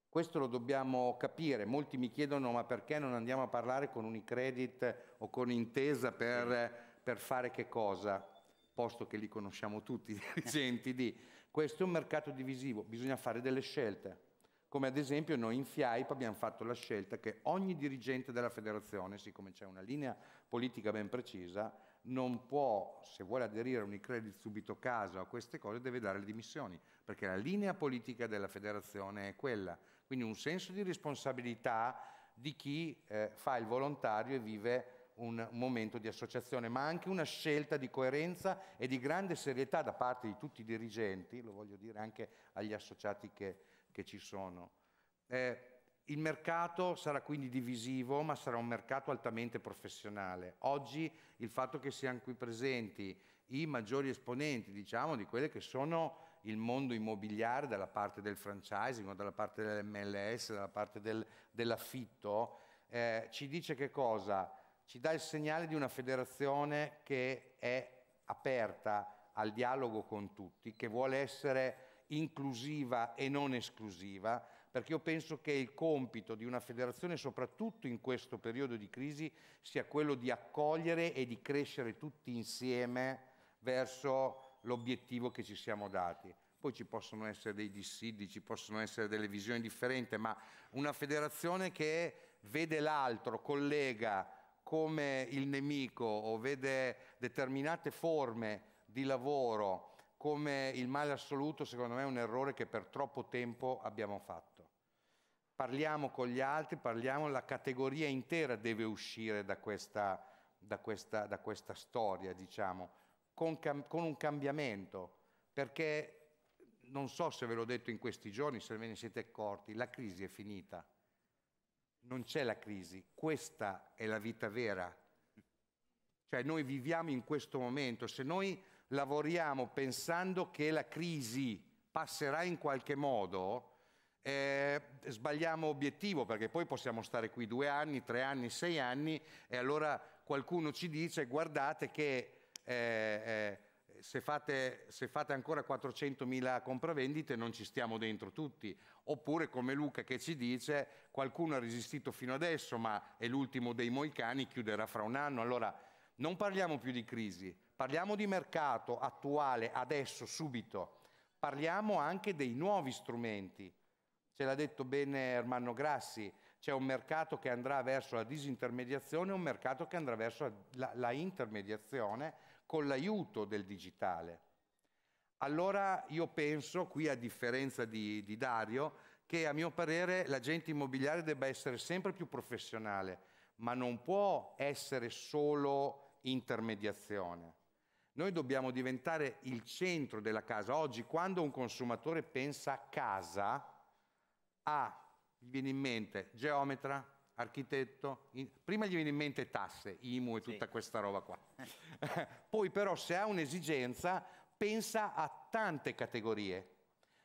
Questo lo dobbiamo capire. Molti mi chiedono ma perché non andiamo a parlare con Unicredit o con Intesa per, per fare che cosa? Posto che li conosciamo tutti, i dirigenti di... Questo è un mercato divisivo, bisogna fare delle scelte. Come ad esempio noi in FIAIP abbiamo fatto la scelta che ogni dirigente della federazione, siccome c'è una linea politica ben precisa, non può, se vuole aderire a Unicredit subito casa o a queste cose, deve dare le dimissioni, perché la linea politica della federazione è quella. Quindi un senso di responsabilità di chi eh, fa il volontario e vive un momento di associazione, ma anche una scelta di coerenza e di grande serietà da parte di tutti i dirigenti, lo voglio dire anche agli associati che, che ci sono. Eh, il mercato sarà quindi divisivo, ma sarà un mercato altamente professionale. Oggi il fatto che siano qui presenti i maggiori esponenti, diciamo, di quelle che sono il mondo immobiliare dalla parte del franchising, dalla parte dell'MLS, dalla parte del, dell'affitto, eh, ci dice che cosa? Ci dà il segnale di una federazione che è aperta al dialogo con tutti, che vuole essere inclusiva e non esclusiva, perché io penso che il compito di una federazione, soprattutto in questo periodo di crisi, sia quello di accogliere e di crescere tutti insieme verso l'obiettivo che ci siamo dati. Poi ci possono essere dei dissidi, ci possono essere delle visioni differenti, ma una federazione che vede l'altro, collega come il nemico o vede determinate forme di lavoro come il male assoluto, secondo me è un errore che per troppo tempo abbiamo fatto parliamo con gli altri, parliamo, la categoria intera deve uscire da questa, da questa, da questa storia, diciamo, con, con, un cambiamento, perché non so se ve l'ho detto in questi giorni, se ve ne siete accorti, la crisi è finita, non c'è la crisi, questa è la vita vera. Cioè noi viviamo in questo momento, se noi lavoriamo pensando che la crisi passerà in qualche modo, eh, sbagliamo obiettivo perché poi possiamo stare qui due anni, tre anni, sei anni e allora qualcuno ci dice guardate che eh, eh, se, fate, se fate ancora 400.000 compravendite non ci stiamo dentro tutti oppure come Luca che ci dice qualcuno ha resistito fino adesso ma è l'ultimo dei moicani chiuderà fra un anno allora non parliamo più di crisi parliamo di mercato attuale adesso subito parliamo anche dei nuovi strumenti ce l'ha detto bene Ermanno Grassi, c'è un mercato che andrà verso la disintermediazione e un mercato che andrà verso la, la intermediazione con l'aiuto del digitale. Allora io penso, qui a differenza di, di Dario, che a mio parere l'agente immobiliare debba essere sempre più professionale, ma non può essere solo intermediazione. Noi dobbiamo diventare il centro della casa. Oggi quando un consumatore pensa a casa, a, gli viene in mente geometra, architetto, in... prima gli viene in mente tasse, IMU e tutta questa roba qua. Poi però se ha un'esigenza pensa a tante categorie.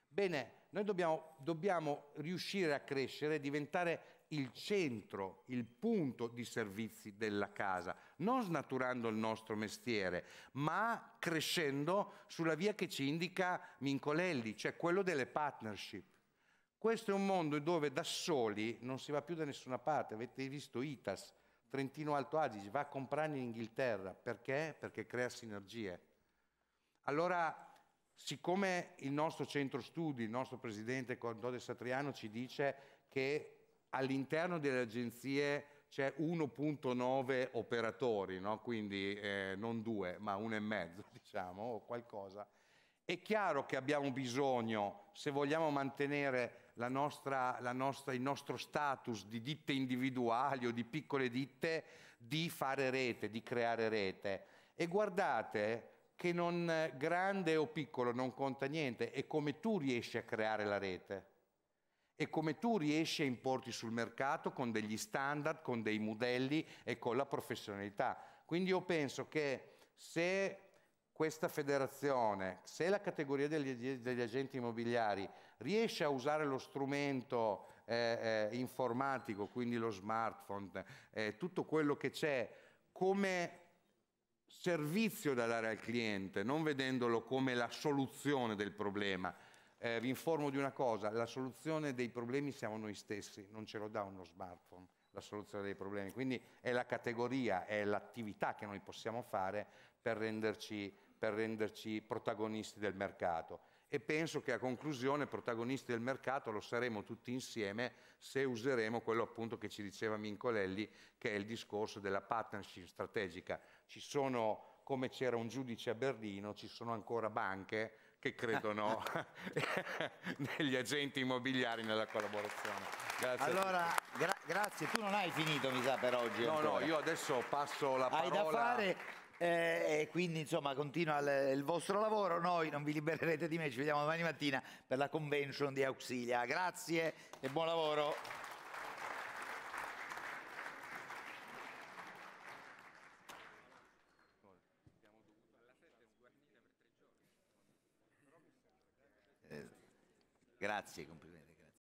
Bene, noi dobbiamo, dobbiamo riuscire a crescere, diventare il centro, il punto di servizi della casa, non snaturando il nostro mestiere, ma crescendo sulla via che ci indica Mincolelli, cioè quello delle partnership questo è un mondo dove da soli non si va più da nessuna parte. Avete visto ITAS, Trentino Alto Adige, va a comprare in Inghilterra. Perché? Perché crea sinergie. Allora, siccome il nostro centro studi, il nostro presidente Condode Satriano ci dice che all'interno delle agenzie c'è 1.9 operatori, no? quindi eh, non due, ma uno e mezzo, diciamo, o qualcosa. È chiaro che abbiamo bisogno, se vogliamo mantenere la nostra, la nostra, il nostro status di ditte individuali o di piccole ditte di fare rete, di creare rete. E guardate che non, grande o piccolo non conta niente, è come tu riesci a creare la rete e come tu riesci a importi sul mercato con degli standard, con dei modelli e con la professionalità. Quindi io penso che se questa federazione, se la categoria degli, degli agenti immobiliari riesce a usare lo strumento eh, eh, informatico, quindi lo smartphone, eh, tutto quello che c'è come servizio da dare al cliente, non vedendolo come la soluzione del problema. Eh, vi informo di una cosa, la soluzione dei problemi siamo noi stessi, non ce lo dà uno smartphone la soluzione dei problemi. Quindi è la categoria, è l'attività che noi possiamo fare per renderci, per renderci protagonisti del mercato e penso che a conclusione protagonisti del mercato lo saremo tutti insieme se useremo quello appunto che ci diceva Mincolelli, che è il discorso della partnership strategica. Ci sono, come c'era un giudice a Berlino, ci sono ancora banche che credono negli agenti immobiliari nella collaborazione. Grazie. Allora, gra grazie, tu non hai finito mi sa per oggi. No, ancora. no, io adesso passo la parola. Hai da fare eh, e quindi insomma continua il, il, vostro lavoro, noi non vi libererete di me, ci vediamo domani mattina per la convention di Auxilia. Grazie e buon lavoro. Eh, grazie, complimenti.